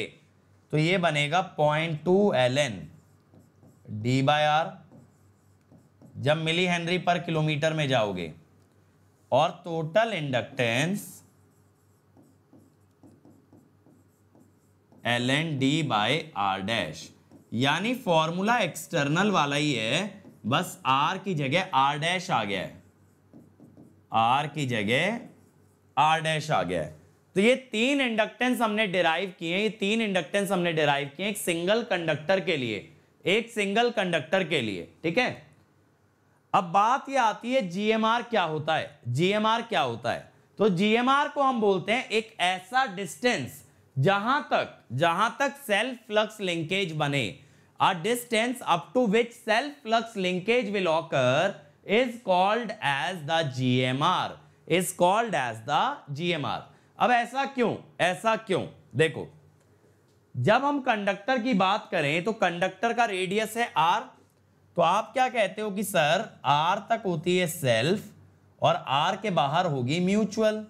तो ये बनेगा point two L N D by R जब मिली हेनरी पर किलोमीटर में जाओगे और total inductance L N D by R dash यानी फॉर्मूला एक्सटर्नल वाला ही है बस आर की जगह आर डैश आ गया है आर की जगह आर डैश आ गया है तो ये तीन इंडक्टेंस हमने डिराइव किए ये तीन इंडक्टेंस हमने डिराइव किए एक सिंगल कंडक्टर के लिए एक सिंगल कंडक्टर के लिए ठीक है अब बात ये आती है जीएमआर क्या होता है जीएमआर क्या होता है तो जीएमआर को हम बोलते हैं एक ऐसा डिस्टेंस जहां तक जहां तक सेल्फ फ्लक्स लिंकेज बने a distance up to which self flux linkage will occur is called as the GMR. Is called as the GMR अब ऐसा क्यों ऐसा क्यों देखो जब हम कंडक्टर की बात करें तो कंडक्टर का रेडियस है आर तो आप क्या कहते हो कि सर आर तक होती है सेल्फ और आर के बाहर होगी म्यूचुअल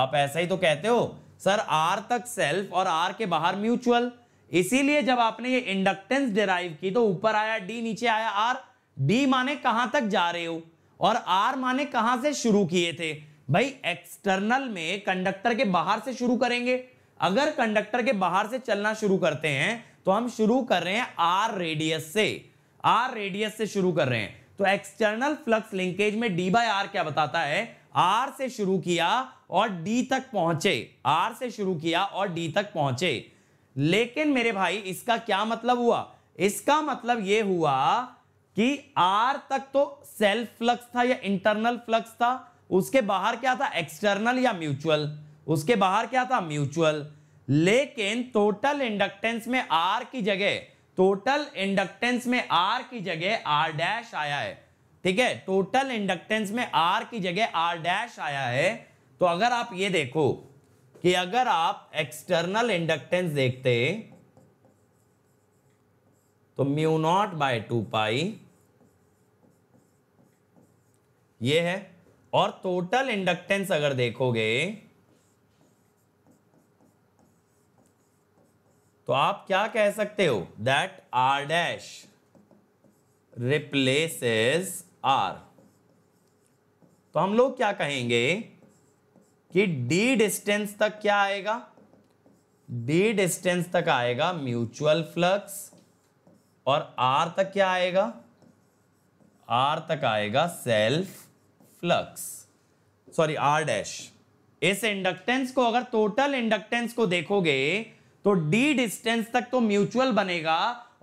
आप ऐसा ही तो कहते हो सर आर तक सेल्फ और आर के बाहर म्यूचुअल इसीलिए जब आपने ये इंडक्टेंस डिराइव की तो ऊपर आया डी नीचे आया आर डी माने कहां तक जा रहे हो और आर माने कहां से शुरू किए थे भाई एक्सटर्नल में कंडक्टर के बाहर से शुरू करेंगे अगर कंडक्टर के बाहर से चलना शुरू करते हैं तो हम शुरू कर रहे हैं आर रेडियस से आर रेडियस से शुरू कर रहे हैं तो एक्सटर्नल फ्लक्स लिंकेज में डी बाय आर क्या बताता है आर से शुरू किया और डी तक पहुंचे आर से शुरू किया और डी तक पहुंचे लेकिन मेरे भाई इसका क्या मतलब हुआ इसका मतलब यह हुआ कि आर तक तो सेल्फ फ्लक्स था या इंटरनल फ्लक्स था उसके बाहर क्या था एक्सटर्नल या म्यूचुअल उसके बाहर क्या था म्यूचुअल लेकिन टोटल इंडक्टेंस में आर की जगह टोटल इंडक्टेंस में आर की जगह आर डैश आया है ठीक है टोटल इंडक्टेंस में आर की जगह आर डैश आया है तो अगर आप ये देखो कि अगर आप एक्सटर्नल इंडक्टेंस देखते तो mu not by two pi ये है और टोटल इंडक्टेंस अगर देखोगे तो आप क्या कह सकते हो that R dash replaces R तो हम लोग क्या कहेंगे कि डी डिस्टेंस तक क्या आएगा डी डिस्टेंस तक आएगा म्यूचुअल फ्लक्स और आर तक क्या आएगा आर तक आएगा self flux sorry R dash इस इंडक्टेंस को अगर टोटल इंडक्टेंस को देखोगे तो डी डिस्टेंस तक तो म्यूचुअल बनेगा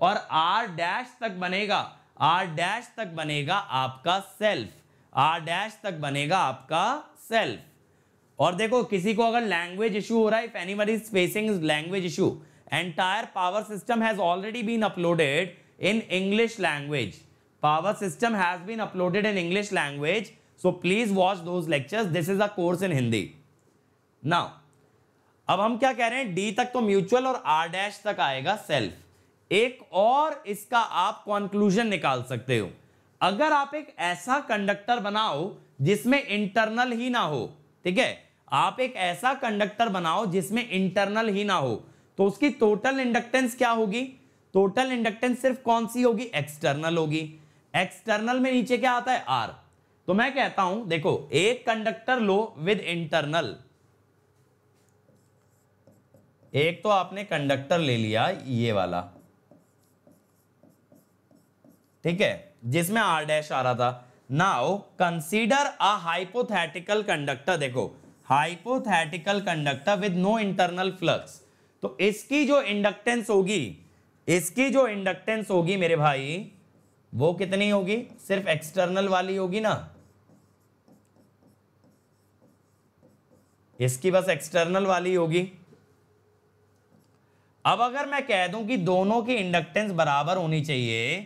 और आर डैश तक बनेगा आर डैश तक बनेगा आपका सेल्फ आर डैश तक बनेगा आपका सेल्फ और देखो किसी को अगर लैंग्वेज इशू हो रहा है if anybody is facing language issue entire power system has already been uploaded in English language. Power system has been uploaded in English language. So please watch those lectures. This is a course in Hindi. Now, अब हम क्या कह रहे हैं D तक तो mutual और are dash तक आएगा सेल्फ एक और इसका आप कॉन्क्लूजन निकाल सकते हो अगर आप एक ऐसा कंडक्टर बनाओ जिसमें इंटरनल ही ना हो ठीक है आप एक ऐसा कंडक्टर बनाओ जिसमें इंटरनल ही ना हो तो उसकी टोटल इंडक्टेंस क्या होगी टोटल इंडक्टेंस सिर्फ कौन सी होगी एक्सटर्नल होगी एक्सटर्नल में नीचे क्या आता है आर तो मैं कहता हूं देखो एक कंडक्टर लो विद इंटरनल एक तो आपने कंडक्टर ले लिया ये वाला ठीक है जिसमें आर डैश आ रहा था now consider a hypothetical conductor देखो hypothetical conductor with no internal flux तो इसकी जो इंडक्टेंस होगी इसकी जो इंडक्टेंस होगी मेरे भाई वो कितनी होगी सिर्फ एक्सटर्नल वाली होगी ना इसकी बस एक्सटर्नल वाली होगी अब अगर मैं कह दूं कि दोनों की इंडक्टेंस बराबर होनी चाहिए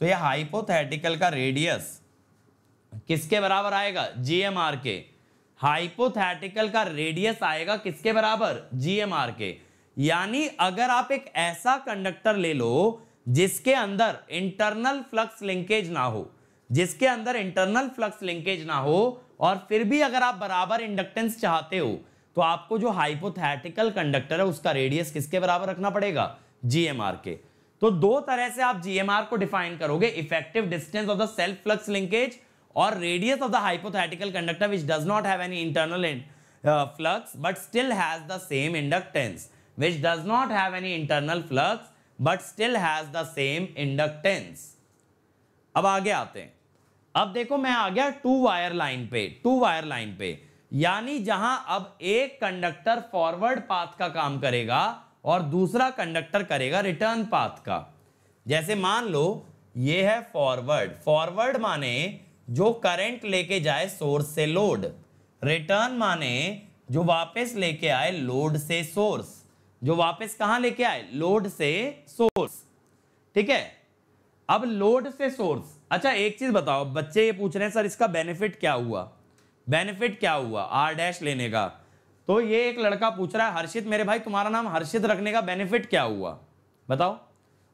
तो यह हाइपोथेटिकल का रेडियस किसके बराबर आएगा जीएमआर के हाइपोथेटिकल का रेडियस आएगा किसके बराबर जीएमआर के यानी अगर आप एक ऐसा कंडक्टर ले लो जिसके अंदर इंटरनल फ्लक्स लिंकेज ना हो जिसके अंदर इंटरनल फ्लक्स लिंकेज ना हो और फिर भी अगर आप बराबर इंडक्टेंस चाहते हो तो आपको जो हाइपोथेटिकल कंडक्टर है उसका रेडियस किसके बराबर रखना पड़ेगा जीएमआर के तो दो तरह से आप जीएमआर को डिफाइन करोगे effective distance of the self flux linkage और radius of the hypothetical conductor which does not have any internal flux but still has the same inductance which does not have any internal flux but still has the same inductance अब आगे आते हैं अब देखो मैं आ गया two wire line पे टू वायर लाइन पे यानी जहां अब एक कंडक्टर फॉरवर्ड पाथ का काम करेगा और दूसरा कंडक्टर करेगा रिटर्न पाथ का जैसे मान लो ये है फॉरवर्ड फॉरवर्ड माने जो करंट लेके जाए सोर्स से लोड रिटर्न माने जो वापस लेके आए लोड से सोर्स जो वापस कहाँ लेके आए लोड से सोर्स ठीक है अब लोड से सोर्स अच्छा एक चीज बताओ बच्चे ये पूछ रहे हैं सर इसका बेनिफिट क्या हुआ बेनिफिट क्या हुआ आर डैश लेने का तो ये एक लड़का पूछ रहा है हर्षित मेरे भाई तुम्हारा नाम हर्षित रखने का बेनिफिट क्या हुआ बताओ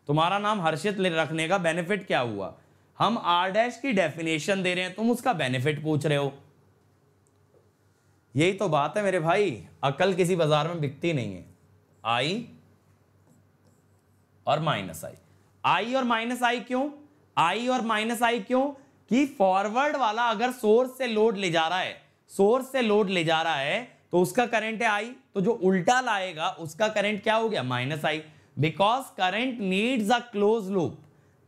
तुम्हारा नाम हर्षित रखने का बेनिफिट क्या हुआ हम आर डैश की डेफिनेशन दे रहे हैं तुम उसका बेनिफिट पूछ रहे हो यही तो बात है मेरे भाई अकल किसी बाजार में बिकती नहीं है आई और माइनस आई आई और माइनस आई क्यों आई और माइनस आई क्यों कि फॉरवर्ड वाला अगर सोर्स से लोड ले जा रहा है सोर्स से लोड ले जा रहा है तो उसका करंट है आई तो जो उल्टा लाएगा उसका करंट क्या हो गया minus I because current needs a close loop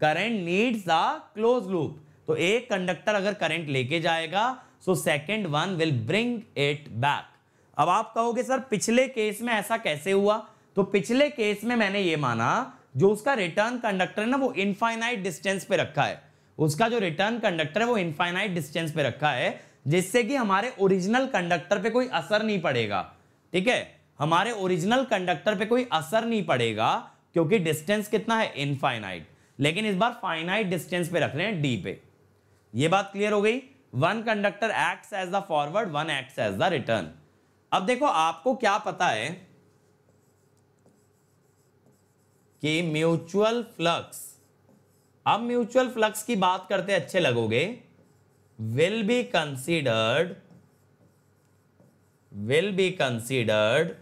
current needs the close loop तो एक कंडक्टर अगर करंट लेके जाएगा so second one will bring it back अब आप कहोगे सर पिछले केस में ऐसा कैसे हुआ तो पिछले केस में मैंने ये माना जो उसका रिटर्न कंडक्टर है ना वो इनफाइनाइट डिस्टेंस पे रखा है उसका जो रिटर्न कंडक्टर है वो इनफाइनाइट डिस्टेंस पे रखा है जिससे कि हमारे ओरिजिनल कंडक्टर पे कोई असर नहीं पड़ेगा ठीक है हमारे ओरिजिनल कंडक्टर पे कोई असर नहीं पड़ेगा क्योंकि डिस्टेंस कितना है इनफाइनाइट लेकिन इस बार फाइनाइट डिस्टेंस पे रख रहे हैं डी पे ये बात क्लियर हो गई one conductor acts as the forward one acts as the return अब देखो आपको क्या पता है कि म्यूचुअल फ्लक्स अब म्यूचुअल फ्लक्स की बात करते अच्छे लगोगे will be considered will be considered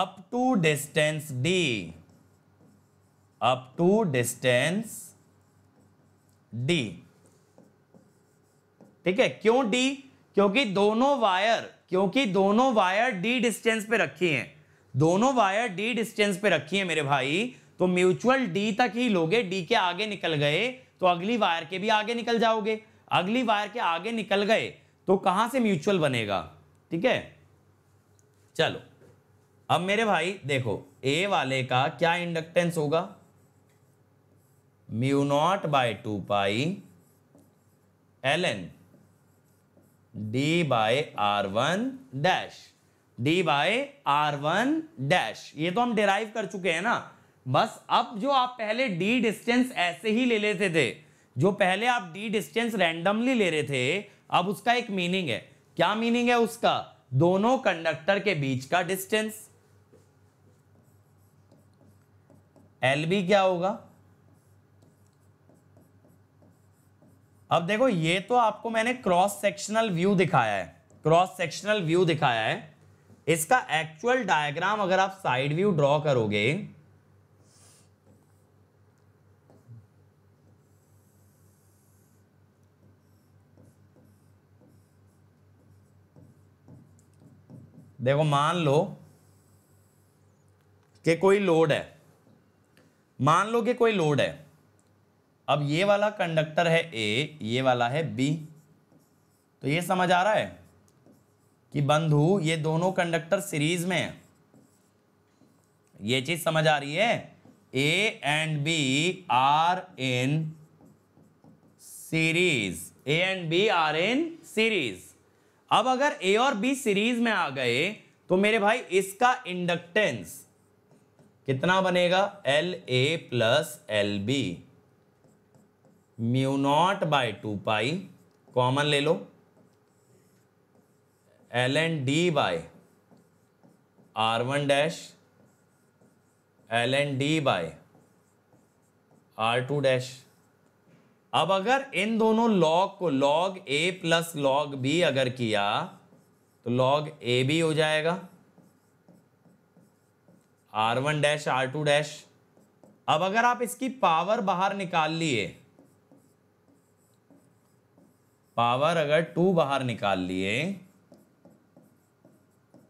up to distance D up to distance D ठीक है क्यों डी क्योंकि दोनों वायर क्योंकि दोनों वायर डी डिस्टेंस पे रखी हैं दोनों वायर डी डिस्टेंस पे रखी है मेरे भाई तो म्यूचुअल डी तक ही लोगे डी के आगे निकल गए तो अगली वायर के भी आगे निकल जाओगे अगली वायर के आगे निकल गए तो कहां से म्यूचुअल बनेगा ठीक है चलो अब मेरे भाई देखो ए वाले का क्या इंडक्टेंस होगा mu not by two pi L N D by R one dash D by R one dash ये तो हम डिराइव कर चुके हैं ना बस अब जो आप पहले डी डिस्टेंस ऐसे ही ले लेते थे जो पहले आप डी डिस्टेंस रैंडमली ले रहे थे अब उसका एक मीनिंग है क्या मीनिंग है उसका दोनों कंडक्टर के बीच का डिस्टेंस एल बी क्या होगा अब देखो ये तो आपको मैंने क्रॉस सेक्शनल व्यू दिखाया है क्रॉस सेक्शनल व्यू दिखाया है इसका एक्चुअल डायग्राम अगर आप साइड व्यू ड्रॉ करोगे देखो मान लो कि कोई लोड है मान लो कि कोई लोड है अब ये वाला कंडक्टर है ए ये वाला है बी तो ये समझ आ रहा है कि बंधु ये दोनों कंडक्टर सीरीज में है ये चीज समझ आ रही है A and B are in series A and B are in series अब अगर ए और बी सीरीज में आ गए तो मेरे भाई इसका इंडक्टेंस कितना बनेगा L A plus L B mu not by two pi common ले लो L N D by R one dash L N D by R two dash अब अगर इन दोनों लॉग को log A plus log B अगर किया तो लॉग ए भी हो जाएगा R one dash R two dash अब अगर आप इसकी पावर बाहर निकाल लिए पावर अगर टू बाहर निकाल लिए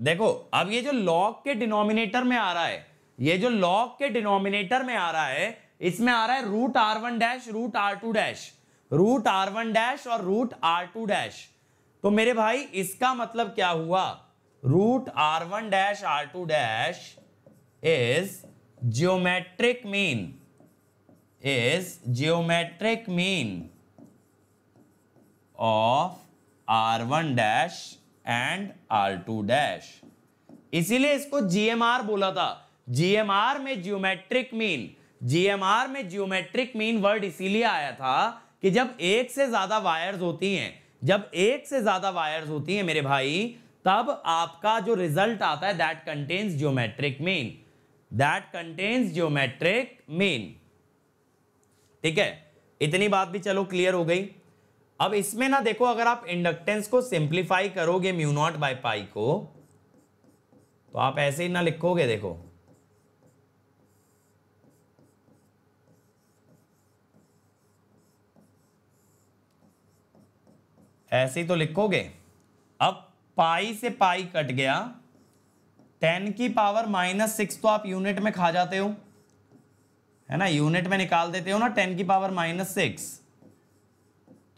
देखो अब ये जो लॉग के डिनोमिनेटर में आ रहा है ये जो लॉग के डिनोमिनेटर में आ रहा है इसमें आ रहा है root R one dash root R two dash root R one dash और रूट आर टू डैश तो मेरे भाई इसका मतलब क्या हुआ root R one dash R two dash is geometric mean is geometric mean of R one dash and R two dash इसीलिए इसको जीएमआर बोला था जीएमआर में जियोमेट्रिक मीन जीएमआर में जियोमेट्रिक मीन वर्ड इसीलिए आया था कि जब एक से ज्यादा वायर्स होती हैं जब एक से ज्यादा वायर्स होती हैं मेरे भाई तब आपका जो रिजल्ट आता है that contains geometric mean that contains geometric mean ठीक है इतनी बात भी चलो क्लियर हो गई अब इसमें ना देखो अगर आप इंडक्टेंस को सिंप्लीफाई करोगे म्यू नॉट बाय पाई को तो आप ऐसे ही ना लिखोगे देखो ऐसे ही तो लिखोगे अब पाई से पाई कट गया टेन की पावर माइनस सिक्स तो आप यूनिट में खा जाते हो है ना यूनिट में निकाल देते हो ना टेन की पावर माइनस सिक्स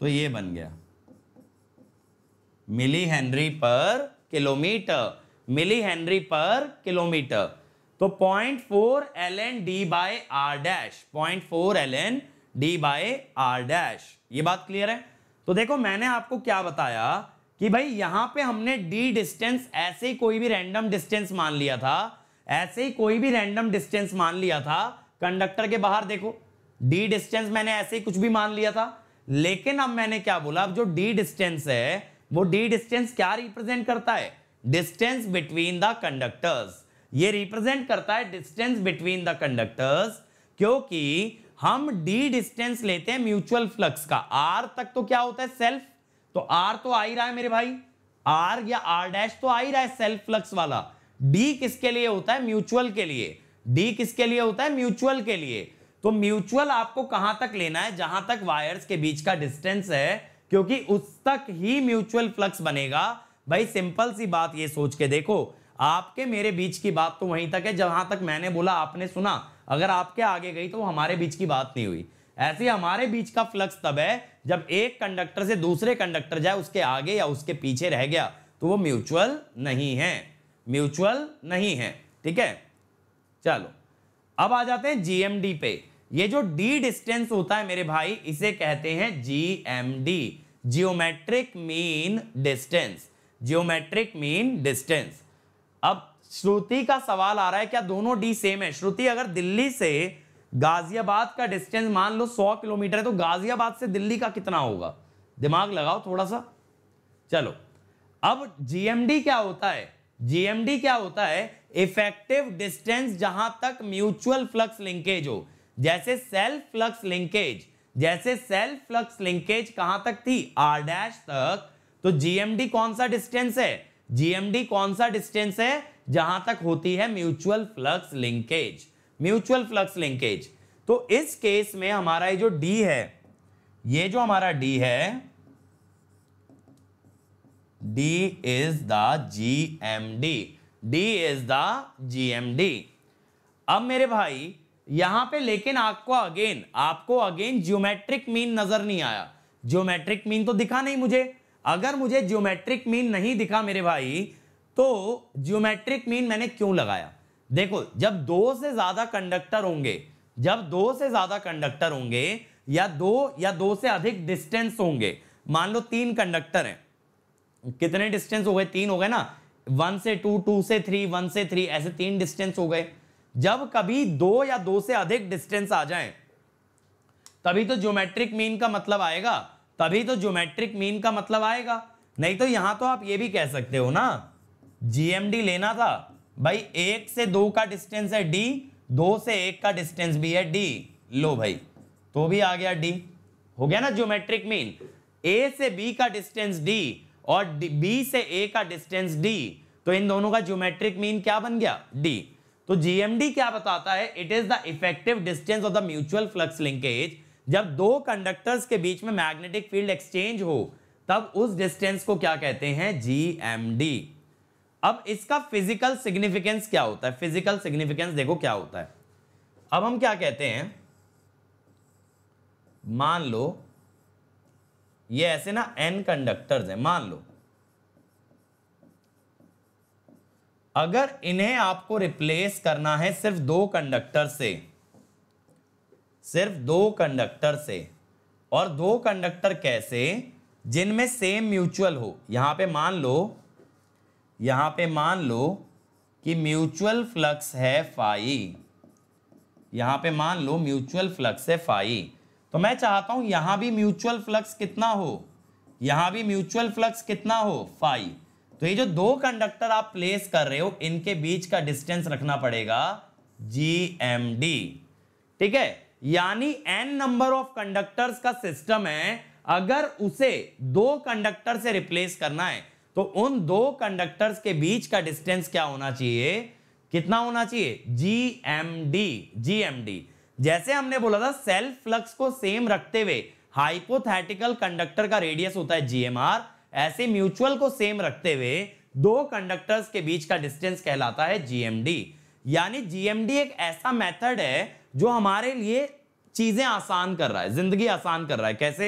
तो ये बन गया milli Henry per kilometre milli Henry per kilometre तो point four L N D by R dash point four L N D by R dash ये बात क्लियर है तो देखो मैंने आपको क्या बताया कि भाई यहां पे हमने डी डिस्टेंस ऐसे ही कोई भी रैंडम डिस्टेंस मान लिया था ऐसे ही कोई भी रैंडम डिस्टेंस मान लिया था कंडक्टर के बाहर देखो डी डिस्टेंस मैंने ऐसे ही कुछ भी मान लिया था लेकिन अब मैंने क्या बोला अब जो डी डिस्टेंस है वो डी डिस्टेंस क्या रिप्रेजेंट करता है डिस्टेंस बिटवीन द कंडक्टर्स ये रिप्रेजेंट करता है डिस्टेंस बिटवीन द कंडक्टर्स क्योंकि हम डी डिस्टेंस लेते हैं म्यूचुअल फ्लक्स का आर तक तो क्या होता है सेल्फ तो आर तो आ ही रहा है मेरे भाई आर या आर डैश तो आ ही रहा है सेल्फ फ्लक्स वाला डी किसके लिए होता है म्यूचुअल के लिए डी किसके लिए होता है म्यूचुअल के लिए तो म्यूचुअल आपको कहां तक लेना है जहां तक वायर्स के बीच का डिस्टेंस है क्योंकि उस तक ही म्यूचुअल फ्लक्स बनेगा भाई सिंपल सी बात ये सोच के देखो आपके मेरे बीच की बात तो वहीं तक है जहां तक मैंने बोला आपने सुना अगर आपके आगे गई तो हमारे बीच की बात नहीं हुई ऐसे हमारे बीच का फ्लक्स तब है जब एक कंडक्टर से दूसरे कंडक्टर जाए उसके आगे या उसके पीछे रह गया तो वो म्यूचुअल नहीं है म्यूचुअल नहीं है ठीक है चलो अब आ जाते हैं जीएमडी पे ये जो डी डिस्टेंस होता है मेरे भाई इसे कहते हैं G M D geometric mean distance geometric mean distance अब श्रुति का सवाल आ रहा है क्या दोनों डी सेम है श्रुति अगर दिल्ली से गाजियाबाद का डिस्टेंस मान लो 100 किलोमीटर है तो गाजियाबाद से दिल्ली का कितना होगा दिमाग लगाओ थोड़ा सा चलो अब जीएमडी क्या होता है जीएमडी क्या होता है इफेक्टिव डिस्टेंस जहां तक म्यूचुअल फ्लक्स लिंकेज हो जैसे सेल्फ फ्लक्स लिंकेज जैसे सेल्फ फ्लक्स लिंकेज कहां तक थी आर डैश तक तो जीएमडी कौन सा डिस्टेंस है जीएमडी कौन सा डिस्टेंस है जहां तक होती है mutual flux linkage mutual flux linkage तो इस केस में हमारा ये जो डी है ये जो हमारा डी है D is the G M D D is the G M D अब मेरे भाई यहां पे लेकिन आपको अगेन आपको अगेन ज्योमेट्रिक मीन नजर नहीं आया ज्योमेट्रिक मीन तो दिखा नहीं मुझे अगर मुझे ज्योमेट्रिक मीन नहीं दिखा मेरे भाई तो ज्योमेट्रिक मीन मैंने क्यों लगाया देखो जब दो से ज्यादा कंडक्टर होंगे जब दो से ज्यादा कंडक्टर होंगे या दो या दो से अधिक डिस्टेंस होंगे मान लो तीन कंडक्टर हैं कितने डिस्टेंस हो गए तीन हो गए ना वन से टू टू से थ्री वन से थ्री ऐसे तीन डिस्टेंस हो गए जब कभी दो या दो से अधिक डिस्टेंस आ जाए तभी तो ज्योमेट्रिक मीन का मतलब आएगा तभी तो ज्योमेट्रिक मीन का मतलब आएगा नहीं तो यहां तो आप ये भी कह सकते हो ना जीएमडी लेना था भाई एक से दो का डिस्टेंस है डी दो से एक का डिस्टेंस भी है डी लो भाई तो भी आ गया डी हो गया ना ज्योमेट्रिक मीन ए से बी का डिस्टेंस डी और बी से ए का डिस्टेंस डी तो इन दोनों का ज्योमेट्रिक मीन क्या बन गया डी तो जीएमडी क्या बताता है it is the effective distance of the mutual flux linkage जब दो कंडक्टर्स के बीच में मैग्नेटिक फील्ड एक्सचेंज हो तब उस डिस्टेंस को क्या कहते हैं जीएमडी अब इसका फिजिकल सिग्निफिकेंस क्या होता है फिजिकल सिग्निफिकेंस देखो क्या होता है अब हम क्या कहते हैं मान लो ये ऐसे ना एन कंडक्टर्स हैं मान लो अगर इन्हें आपको रिप्लेस करना है सिर्फ दो कंडक्टर से सिर्फ दो कंडक्टर से और दो कंडक्टर कैसे जिनमें सेम म्यूचुअल हो यहाँ पे मान लो यहाँ पे मान लो कि म्यूचुअल फ्लक्स है फाई यहाँ पे मान लो म्यूचुअल फ्लक्स है फाई तो मैं चाहता हूँ यहाँ भी म्यूचुअल फ्लक्स कितना हो यहाँ भी म्यूचुअल फ्लक्स कितना हो फाई तो ये जो दो कंडक्टर आप प्लेस कर रहे हो इनके बीच का डिस्टेंस रखना पड़ेगा जी एम डी ठीक है यानी एन नंबर ऑफ कंडक्टर्स का सिस्टम है अगर उसे दो कंडक्टर से रिप्लेस करना है तो उन दो कंडक्टर्स के बीच का डिस्टेंस क्या होना चाहिए कितना होना चाहिए G M D G M D जैसे हमने बोला था सेल्फ फ्लक्स को सेम रखते हुए हाइपोथेटिकल कंडक्टर का रेडियस होता है जीएमआर ऐसे म्यूचुअल को सेम रखते हुए दो कंडक्टर्स के बीच का डिस्टेंस कहलाता है जीएमडी यानी जीएमडी एक ऐसा मेथड है जो हमारे लिए चीजें आसान कर रहा है जिंदगी आसान कर रहा है कैसे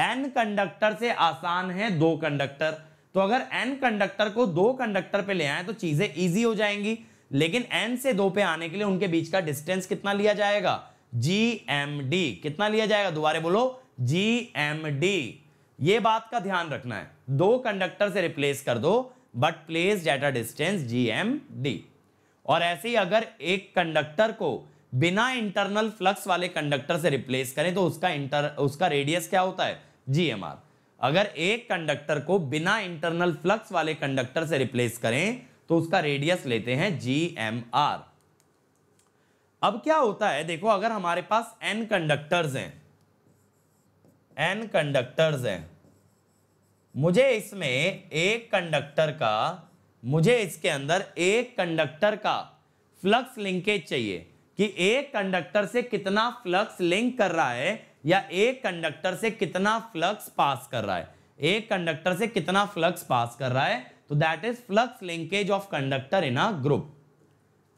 एन कंडक्टर से आसान है दो कंडक्टर तो अगर एन कंडक्टर को दो कंडक्टर पे ले आए तो चीजें इजी हो जाएंगी लेकिन एन से दो पे आने के लिए उनके बीच का डिस्टेंस कितना लिया जाएगा जी एम डी कितना लिया जाएगा दोबारा बोलो जी एम डी ये बात का ध्यान रखना है दो कंडक्टर से रिप्लेस कर दो but place at a distance G M D और ऐसे ही अगर एक कंडक्टर को बिना इंटरनल फ्लक्स वाले कंडक्टर से रिप्लेस करें तो उसका इंटर उसका रेडियस क्या होता है जी एम आर अगर एक कंडक्टर को बिना इंटरनल फ्लक्स वाले कंडक्टर से रिप्लेस करें तो उसका रेडियस लेते हैं जी एम आर अब क्या होता है देखो अगर हमारे पास एन कंडक्टर्स हैं एन कंडक्टर्स हैं मुझे इसमें एक कंडक्टर का मुझे इसके अंदर एक कंडक्टर का फ्लक्स लिंकेज चाहिए कि एक कंडक्टर से कितना फ्लक्स लिंक कर रहा है या एक कंडक्टर से कितना फ्लक्स पास कर रहा है एक कंडक्टर से कितना फ्लक्स पास कर रहा है तो that is flux linkage of conductor in a group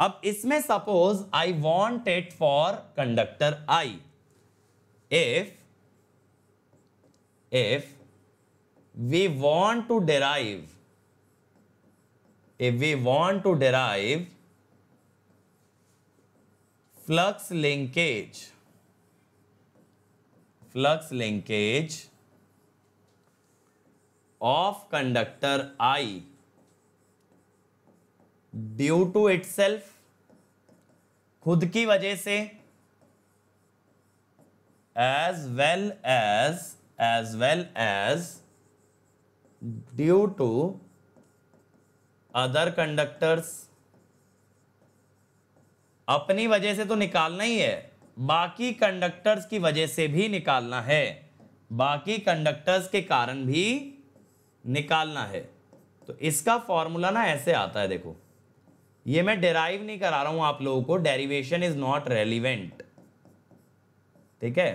अब इसमें suppose I want it for conductor I if if we want to derive if we want to derive flux linkage flux linkage of conductor I due to itself self खुद की वजह से as well as as well as due to other conductors अपनी वजह से तो निकालना ही है बाकी कंडक्टर्स की वजह से भी निकालना है बाकी कंडक्टर्स के कारण भी निकालना है तो इसका फॉर्मूला ना ऐसे आता है देखो ये मैं डेराइव नहीं करा रहा हूं आप लोगों को डेरिवेशन इज नॉट रेलिवेंट ठीक है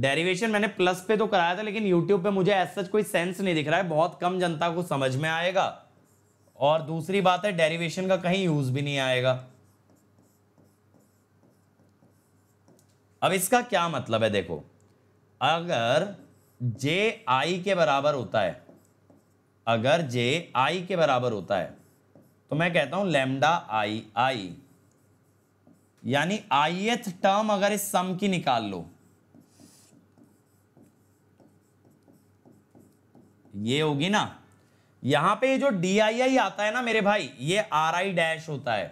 डेरिवेशन मैंने प्लस पे तो कराया था लेकिन यूट्यूब पे मुझे ऐसा कोई सेंस नहीं दिख रहा है बहुत कम जनता को समझ में आएगा और दूसरी बात है डेरिवेशन का कहीं यूज भी नहीं आएगा अब इसका क्या मतलब है देखो अगर जे आई के बराबर होता है अगर जे आई के बराबर होता है तो मैं कहता हूं लेमडा आई आई यानी आई एथ टर्म अगर इस सम की निकाल लो ये होगी ना यहां पे जो डी आई आई आता है ना मेरे भाई ये आर आई डैश होता है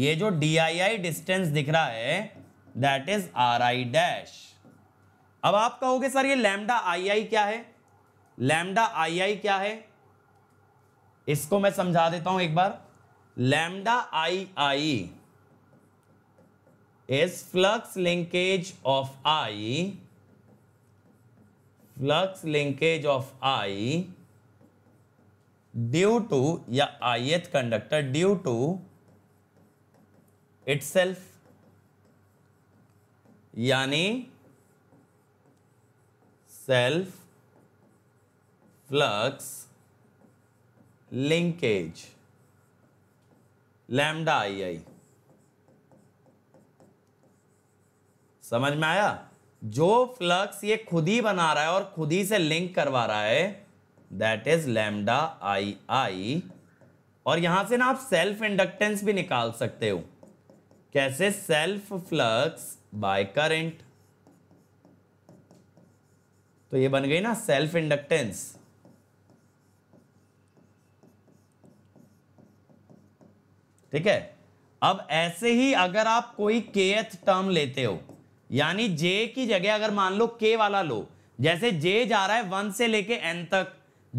ये जो डी आई आई डिस्टेंस दिख रहा है that is R I dash अब आप कहोगे सर ये लैमडा आई आई क्या है लैमडा आई आई क्या है इसको मैं समझा देता हूं एक बार lambda I I is flux linkage of I flux linkage of I due to या I th conductor due to itself यानी self flux linkage lambda I I समझ में आया जो फ्लक्स ये खुद ही बना रहा है और खुद ही से लिंक करवा रहा है that is lambda I I और यहां से ना आप सेल्फ इंडक्टेंस भी निकाल सकते हो कैसे सेल्फ फ्लक्स बाय करंट तो ये बन गई ना सेल्फ इंडक्टेंस ठीक है अब ऐसे ही अगर आप कोई के टर्म लेते हो यानी जे की जगह अगर मान लो के वाला लो जैसे जे जा रहा है वन से लेके एन तक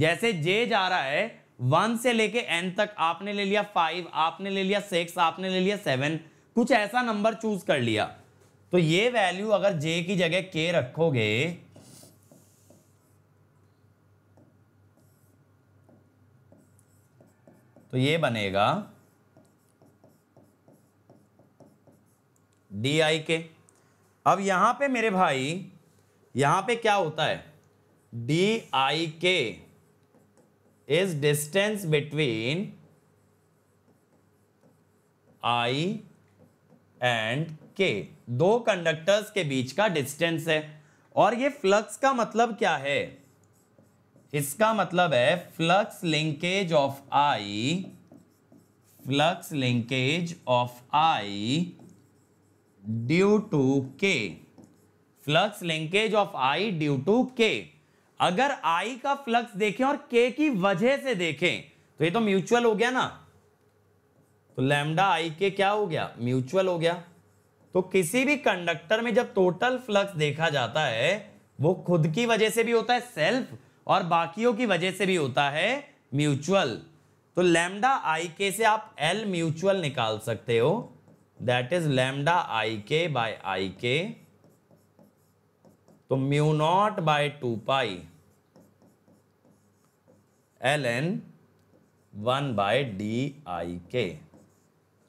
जैसे जे जा रहा है वन से लेके एन तक आपने ले लिया फाइव आपने ले लिया सिक्स आपने ले लिया सेवन कुछ ऐसा नंबर चूज कर लिया तो ये वैल्यू अगर जे की जगह के रखोगे तो ये बनेगा डी आई के अब यहाँ पे मेरे भाई यहाँ पे क्या होता है D I K is distance between I and K दो कंडक्टर्स के बीच का डिस्टेंस है और ये फ्लक्स का मतलब क्या है इसका मतलब है flux linkage of I flux linkage of I due to K flux linkage of I due to K अगर आई का फ्लक्स देखें और के की वजह से देखें तो ये तो म्यूचुअल हो गया ना तो लैमडा आई के क्या हो गया म्यूचुअल हो गया तो किसी भी कंडक्टर में जब टोटल फ्लक्स देखा जाता है वो खुद की वजह से भी होता है सेल्फ और बाकियों की वजह से भी होता है म्यूचुअल तो लैमडा आई के से आप एल म्यूचुअल निकाल सकते हो दैट इज लेमडा आई के बाय आई के तो mu not by two pi L N one by D I K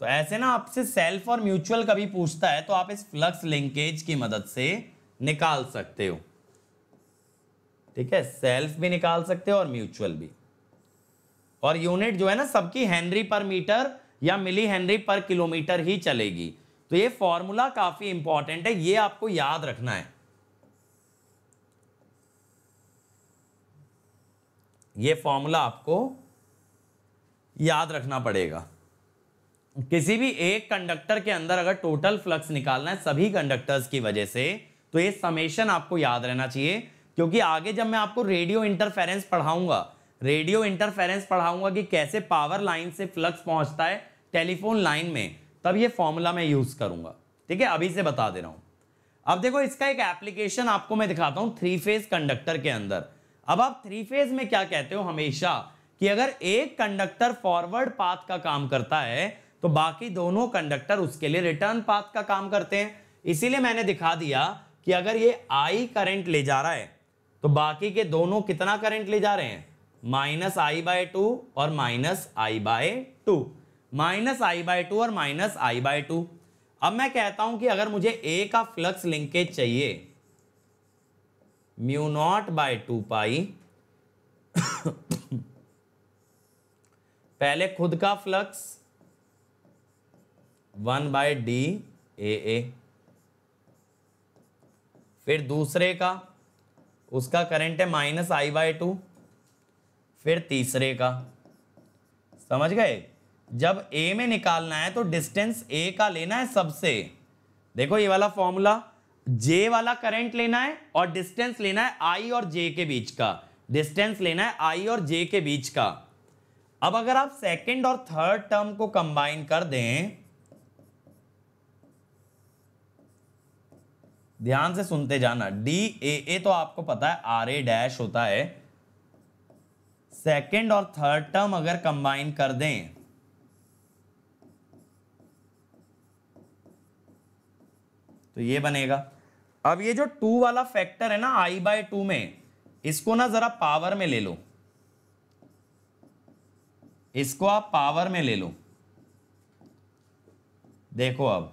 तो ऐसे ना आपसे सेल्फ और म्यूचुअल कभी पूछता है तो आप इस फ्लक्स लिंकेज की मदद से निकाल सकते हो ठीक है सेल्फ भी निकाल सकते हो और म्यूचुअल भी और यूनिट जो है ना सबकी हेनरी पर मीटर या मिली हेनरी पर किलोमीटर ही चलेगी तो ये फॉर्मूला काफ़ी इंपॉर्टेंट है ये आपको याद रखना है ये फॉर्मूला आपको याद रखना पड़ेगा किसी भी एक कंडक्टर के अंदर अगर टोटल फ्लक्स निकालना है सभी कंडक्टर्स की वजह से तो ये समेशन आपको याद रहना चाहिए क्योंकि आगे जब मैं आपको रेडियो इंटरफेरेंस पढ़ाऊंगा रेडियो इंटरफेरेंस पढ़ाऊंगा कि कैसे पावर लाइन से फ्लक्स पहुंचता है टेलीफोन लाइन में तब ये फॉर्मूला मैं यूज़ करूँगा ठीक है अभी से बता दे रहा हूँ अब देखो इसका एक एप्लीकेशन आपको मैं दिखाता हूँ थ्री फेज कंडक्टर के अंदर अब आप थ्री फेज में क्या कहते हो हमेशा कि अगर एक कंडक्टर फॉरवर्ड पाथ का काम करता है तो बाकी दोनों कंडक्टर उसके लिए रिटर्न पाथ का काम करते हैं इसीलिए मैंने दिखा दिया कि अगर ये आई करंट ले जा रहा है तो बाकी के दोनों कितना करंट ले जा रहे हैं माइनस आई बाय टू और minus I by two minus I by two और माइनस आई बाई टू अब मैं कहता हूं कि अगर मुझे ए का फ्लक्स लिंकेज चाहिए mu naught by two pi पहले खुद का flux one by D A A फिर दूसरे का उसका करंट है माइनस आई बाय टू फिर तीसरे का समझ गए जब ए में निकालना है तो डिस्टेंस ए का लेना है सबसे देखो ये वाला फॉर्मूला जे वाला करंट लेना है और डिस्टेंस लेना है आई और जे के बीच का डिस्टेंस लेना है आई और जे के बीच का अब अगर आप सेकंड और थर्ड टर्म को कंबाइन कर दें ध्यान से सुनते जाना डी ए ए तो आपको पता है आर ए डैश होता है सेकंड और थर्ड टर्म अगर कंबाइन कर दें तो ये बनेगा अब ये जो टू वाला फैक्टर है ना आई बाय टू में इसको ना जरा पावर में ले लो इसको आप पावर में ले लो देखो अब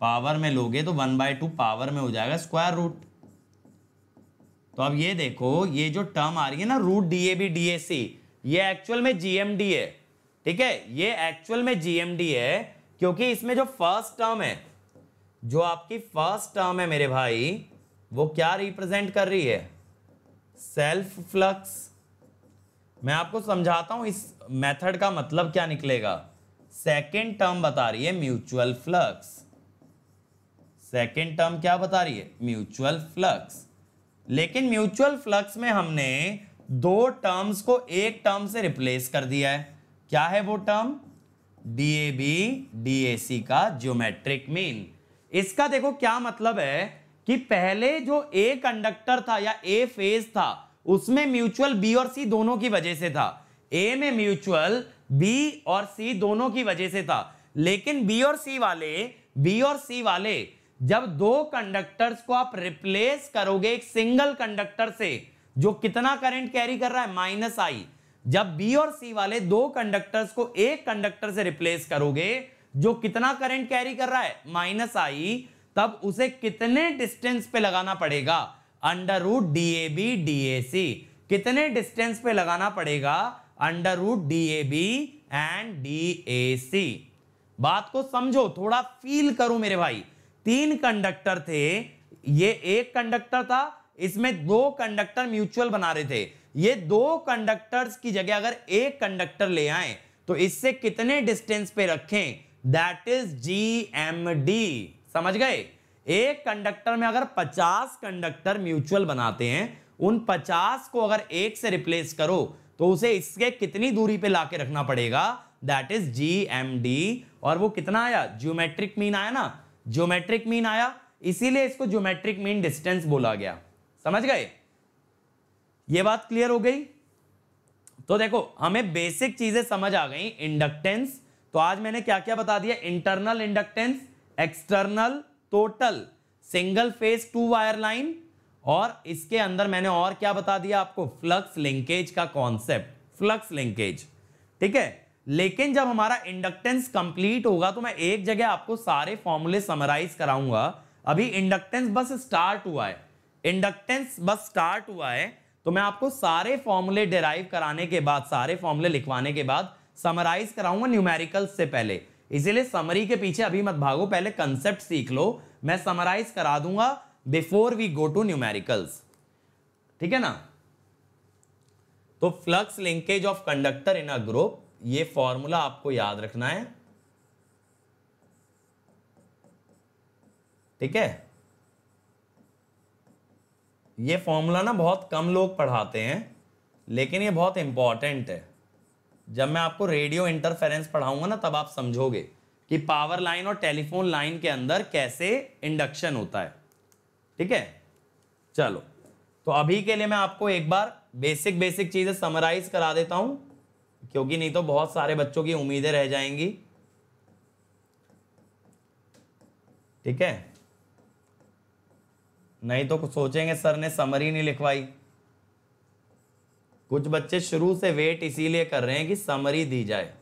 पावर में लोगे तो वन बाय टू पावर में हो जाएगा स्क्वायर रूट तो अब ये देखो ये जो टर्म आ रही है ना root D A B D A C ये एक्चुअल में जीएमडी है ठीक है ये एक्चुअल में जीएमडी है क्योंकि इसमें जो फर्स्ट टर्म है जो आपकी फर्स्ट टर्म है मेरे भाई वो क्या रिप्रेजेंट कर रही है सेल्फ फ्लक्स मैं आपको समझाता हूं इस मेथड का मतलब क्या निकलेगा सेकेंड टर्म बता रही है म्यूचुअल फ्लक्स सेकेंड टर्म क्या बता रही है म्यूचुअल फ्लक्स लेकिन म्यूचुअल फ्लक्स में हमने दो टर्म्स को एक टर्म से रिप्लेस कर दिया है क्या है वो term D A B D A C का ज्योमेट्रिक मीन इसका देखो क्या मतलब है कि पहले जो ए कंडक्टर था या ए फेज था उसमें म्यूचुअल बी और सी दोनों की वजह से था ए में म्यूचुअल बी और सी दोनों की वजह से था लेकिन बी और सी वाले बी और सी वाले जब दो कंडक्टर्स को आप रिप्लेस करोगे एक सिंगल कंडक्टर से जो कितना करंट कैरी कर रहा है माइनस आई जब बी और सी वाले दो कंडक्टर्स को एक कंडक्टर से रिप्लेस करोगे जो कितना करंट कैरी कर रहा है माइनस आई तब उसे कितने डिस्टेंस पे लगाना पड़ेगा under root D A B D A C कितने डिस्टेंस पे लगाना पड़ेगा under root D A B and D A C बात को समझो थोड़ा फील करो मेरे भाई तीन कंडक्टर थे ये एक कंडक्टर था इसमें दो कंडक्टर म्यूचुअल बना रहे थे ये दो कंडक्टर्स की जगह अगर एक कंडक्टर ले आए तो इससे कितने डिस्टेंस पे रखें that is G M D समझ गए एक कंडक्टर में अगर 50 कंडक्टर म्यूचुअल बनाते हैं उन 50 को अगर एक से रिप्लेस करो तो उसे इसके कितनी दूरी पे लाके रखना पड़ेगा that is G M D और वो कितना आया ज्योमेट्रिक मीन आया ना ज्योमेट्रिक मीन आया इसीलिए इसको ज्योमेट्रिक मीन डिस्टेंस बोला गया समझ गए ये बात क्लियर हो गई तो देखो हमें बेसिक चीजें समझ आ गई इंडक्टेंस तो आज मैंने क्या क्या बता दिया internal inductance external total single phase two wire line और इसके अंदर मैंने और क्या बता दिया आपको फ्लक्स लिंकेज का कॉन्सेप्ट फ्लक्स लिंकेज ठीक है लेकिन जब हमारा इंडक्टेंस कंप्लीट होगा तो मैं एक जगह आपको सारे फॉर्मूले समराइज कराऊंगा अभी इंडक्टेंस बस स्टार्ट हुआ है इंडक्टेंस बस स्टार्ट हुआ है तो मैं आपको सारे फॉर्मूले डिराइव कराने के बाद सारे फॉर्मूले लिखवाने के बाद समराइज कराऊंगा न्यूमेरिकल से पहले इसीलिए समरी के पीछे अभी मत भागो पहले कंसेप्ट सीख लो मैं समराइज करा दूंगा before we go to numericals ठीक है ना तो flux linkage of conductor in a group ये फॉर्मूला आपको याद रखना है ठीक है ये फॉर्मूला ना बहुत कम लोग पढ़ाते हैं लेकिन ये बहुत इंपॉर्टेंट है जब मैं आपको रेडियो इंटरफेरेंस पढ़ाऊंगा ना तब आप समझोगे कि पावर लाइन और टेलीफोन लाइन के अंदर कैसे इंडक्शन होता है ठीक है चलो तो अभी के लिए मैं आपको एक बार बेसिक बेसिक चीज़ें समराइज करा देता हूं क्योंकि नहीं तो बहुत सारे बच्चों की उम्मीदें रह जाएंगी ठीक है नहीं तो सोचेंगे सर ने समरी नहीं लिखवाई कुछ बच्चे शुरू से वेट इसीलिए कर रहे हैं कि समरी दी जाए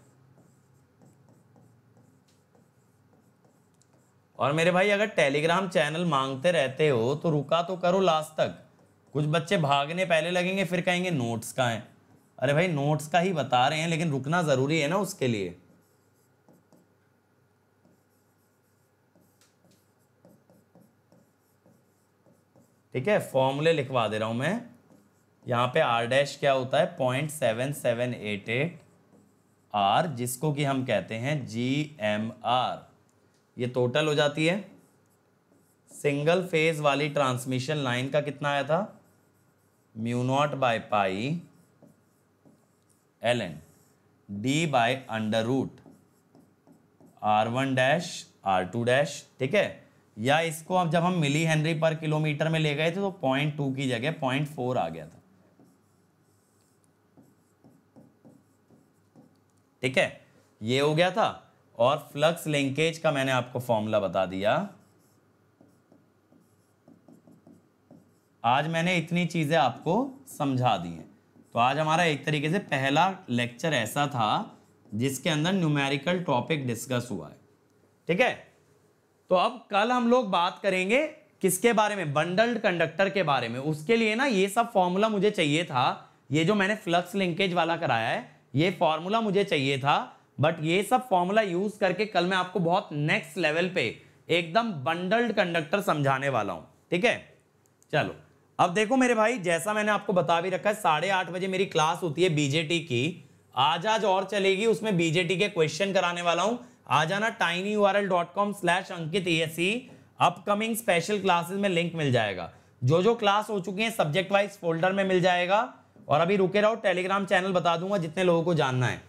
और मेरे भाई अगर टेलीग्राम चैनल मांगते रहते हो तो रुका तो करो लास्ट तक कुछ बच्चे भागने पहले लगेंगे फिर कहेंगे नोट्स का है अरे भाई नोट्स का ही बता रहे हैं लेकिन रुकना ज़रूरी है ना उसके लिए ठीक है फॉर्मूले लिखवा दे रहा हूं मैं यहाँ पे आर डैश क्या होता है point seven seven eight eight R जिसको कि हम कहते हैं जी एम आर ये टोटल हो जाती है सिंगल फेज वाली ट्रांसमिशन लाइन का कितना आया था mu not by pi L N D by under root R one dash R two dash ठीक है या इसको अब जब हम मिली हेनरी पर किलोमीटर में ले गए थे तो पॉइंट टू की जगह पॉइंट फोर आ गया था ठीक है ये हो गया था और फ्लक्स लिंकेज का मैंने आपको फॉर्मूला बता दिया आज मैंने इतनी चीज़ें आपको समझा दी हैं तो आज हमारा एक तरीके से पहला लेक्चर ऐसा था जिसके अंदर न्यूमेरिकल टॉपिक डिस्कस हुआ है ठीक है तो अब कल हम लोग बात करेंगे किसके बारे में बंडल्ड कंडक्टर के बारे में उसके लिए ना ये सब फॉर्मूला मुझे चाहिए था ये जो मैंने फ्लक्स लिंकेज वाला कराया है ये फॉर्मूला मुझे चाहिए था बट ये सब फॉर्मूला यूज करके कल मैं आपको बहुत नेक्स्ट लेवल पे एकदम बंडल्ड कंडक्टर समझाने वाला हूं ठीक है चलो अब देखो मेरे भाई जैसा मैंने आपको बता भी रखा है साढ़े आठ बजे मेरी क्लास होती है बीजेटी की आज आज और चलेगी उसमें बीजेटी के क्वेश्चन कराने वाला हूं आ जाना tiny U R L dot com slash Ankit S C upcoming special classes में लिंक मिल जाएगा जो जो क्लास हो चुकी है सब्जेक्ट वाइज फोल्डर में मिल जाएगा और अभी रुके रहो टेलीग्राम चैनल बता दूंगा जितने लोगों को जानना है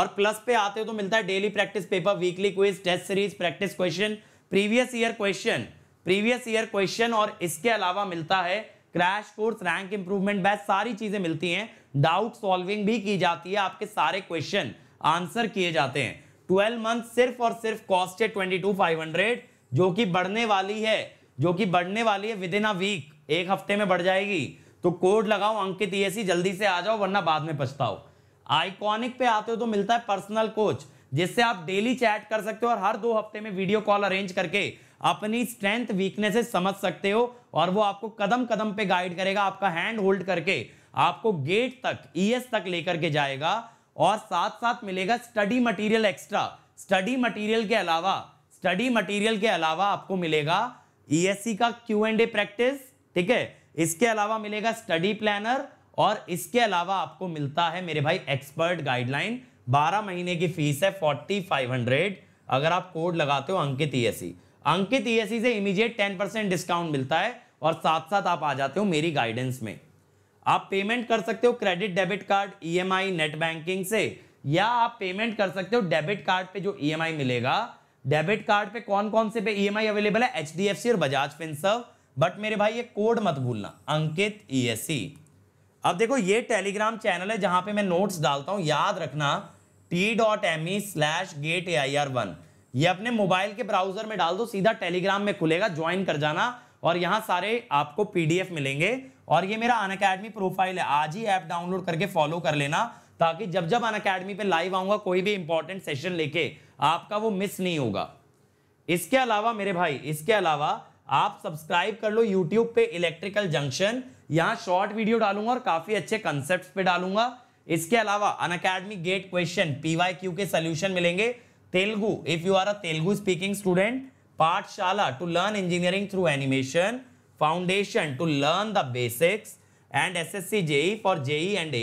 और प्लस पे आते हो तो मिलता है daily practice paper weekly quiz test series practice question previous year question previous year question और इसके अलावा मिलता है crash course rank improvement batch सारी चीजें मिलती हैं डाउट सॉल्विंग भी की जाती है आपके सारे क्वेश्चन आंसर किए जाते हैं ट्वेल्व मंथ सिर्फ और सिर्फ कॉस्ट है ट्वेंटी टू फाइव हंड्रेड जो कि बढ़ने वाली है जो कि बढ़ने वाली है विद इन अ वीक एक हफ्ते में बढ़ जाएगी तो कोड लगाओ अंकित सी e जल्दी से आ जाओ वरना बाद में पछताओ आइकॉनिक पे आते हो तो मिलता है पर्सनल कोच जिससे आप डेली चैट कर सकते हो और हर दो हफ्ते में वीडियो कॉल अरेंज करके अपनी स्ट्रेंथ वीकनेसेस समझ सकते हो और वो आपको कदम कदम पे गाइड करेगा आपका हैंड होल्ड करके आपको गेट तक ईएस e तक लेकर के जाएगा और साथ साथ मिलेगा study material extra study material के अलावा स्टडी मटेरियल के अलावा आपको मिलेगा ईएससी e का क्यू एंड ए प्रैक्टिस ठीक है इसके अलावा मिलेगा स्टडी प्लानर और इसके अलावा आपको मिलता है मेरे भाई एक्सपर्ट गाइडलाइन बारह महीने की फीस है फोर्टी फाइव हंड्रेड अगर आप कोड लगाते हो Ankit E e e। Ankit E e से इमीडिएट टेन परसेंट डिस्काउंट मिलता है और साथ साथ आप आ जाते हो मेरी गाइडेंस में आप पेमेंट कर सकते हो credit debit card EMI net banking से या आप पेमेंट कर सकते हो डेबिट कार्ड पे जो ई मिलेगा डेबिट कार्ड पे कौन कौन से पे ई अवेलेबल है एच और बजाज फिनसर्व बट मेरे भाई ये कोड मत भूलना अंकित ईएससी e अब देखो ये टेलीग्राम चैनल है जहां पे मैं नोट्स डालता हूं याद रखना T dot M E slash GATE A I R one ये अपने मोबाइल के ब्राउजर में डाल दो सीधा टेलीग्राम में खुलेगा ज्वाइन कर जाना और यहां सारे आपको पीडीएफ मिलेंगे और ये मेरा अन अकेडमी प्रोफाइल है आज ही ऐप डाउनलोड करके फॉलो कर लेना ताकि जब जब अन अकेडमी पे लाइव आऊंगा कोई भी इंपॉर्टेंट सेशन लेके आपका वो मिस नहीं होगा इसके अलावा मेरे भाई इसके अलावा आप सब्सक्राइब कर लो यूट्यूब पे इलेक्ट्रिकल जंक्शन यहाँ शॉर्ट वीडियो डालूंगा और काफी अच्छे कंसेप्ट पे डालूंगा इसके अलावा Unacademy GATE question PY Q के सोल्यूशन मिलेंगे Telugu if you are a Telugu speaking student Pathshala to learn engineering through animation foundation to learn the basics and S S C JE for JE and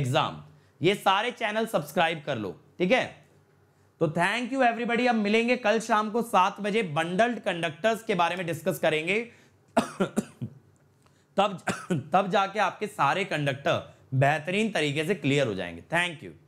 exam ये सारे channel subscribe कर लो ठीक है तो thank you everybody अब मिलेंगे कल शाम को सात बजे बंडल्ड कंडक्टर्स के बारे में डिस्कस करेंगे तब तब जाके आपके सारे कंडक्टर बेहतरीन तरीके से क्लियर हो जाएंगे थैंक यू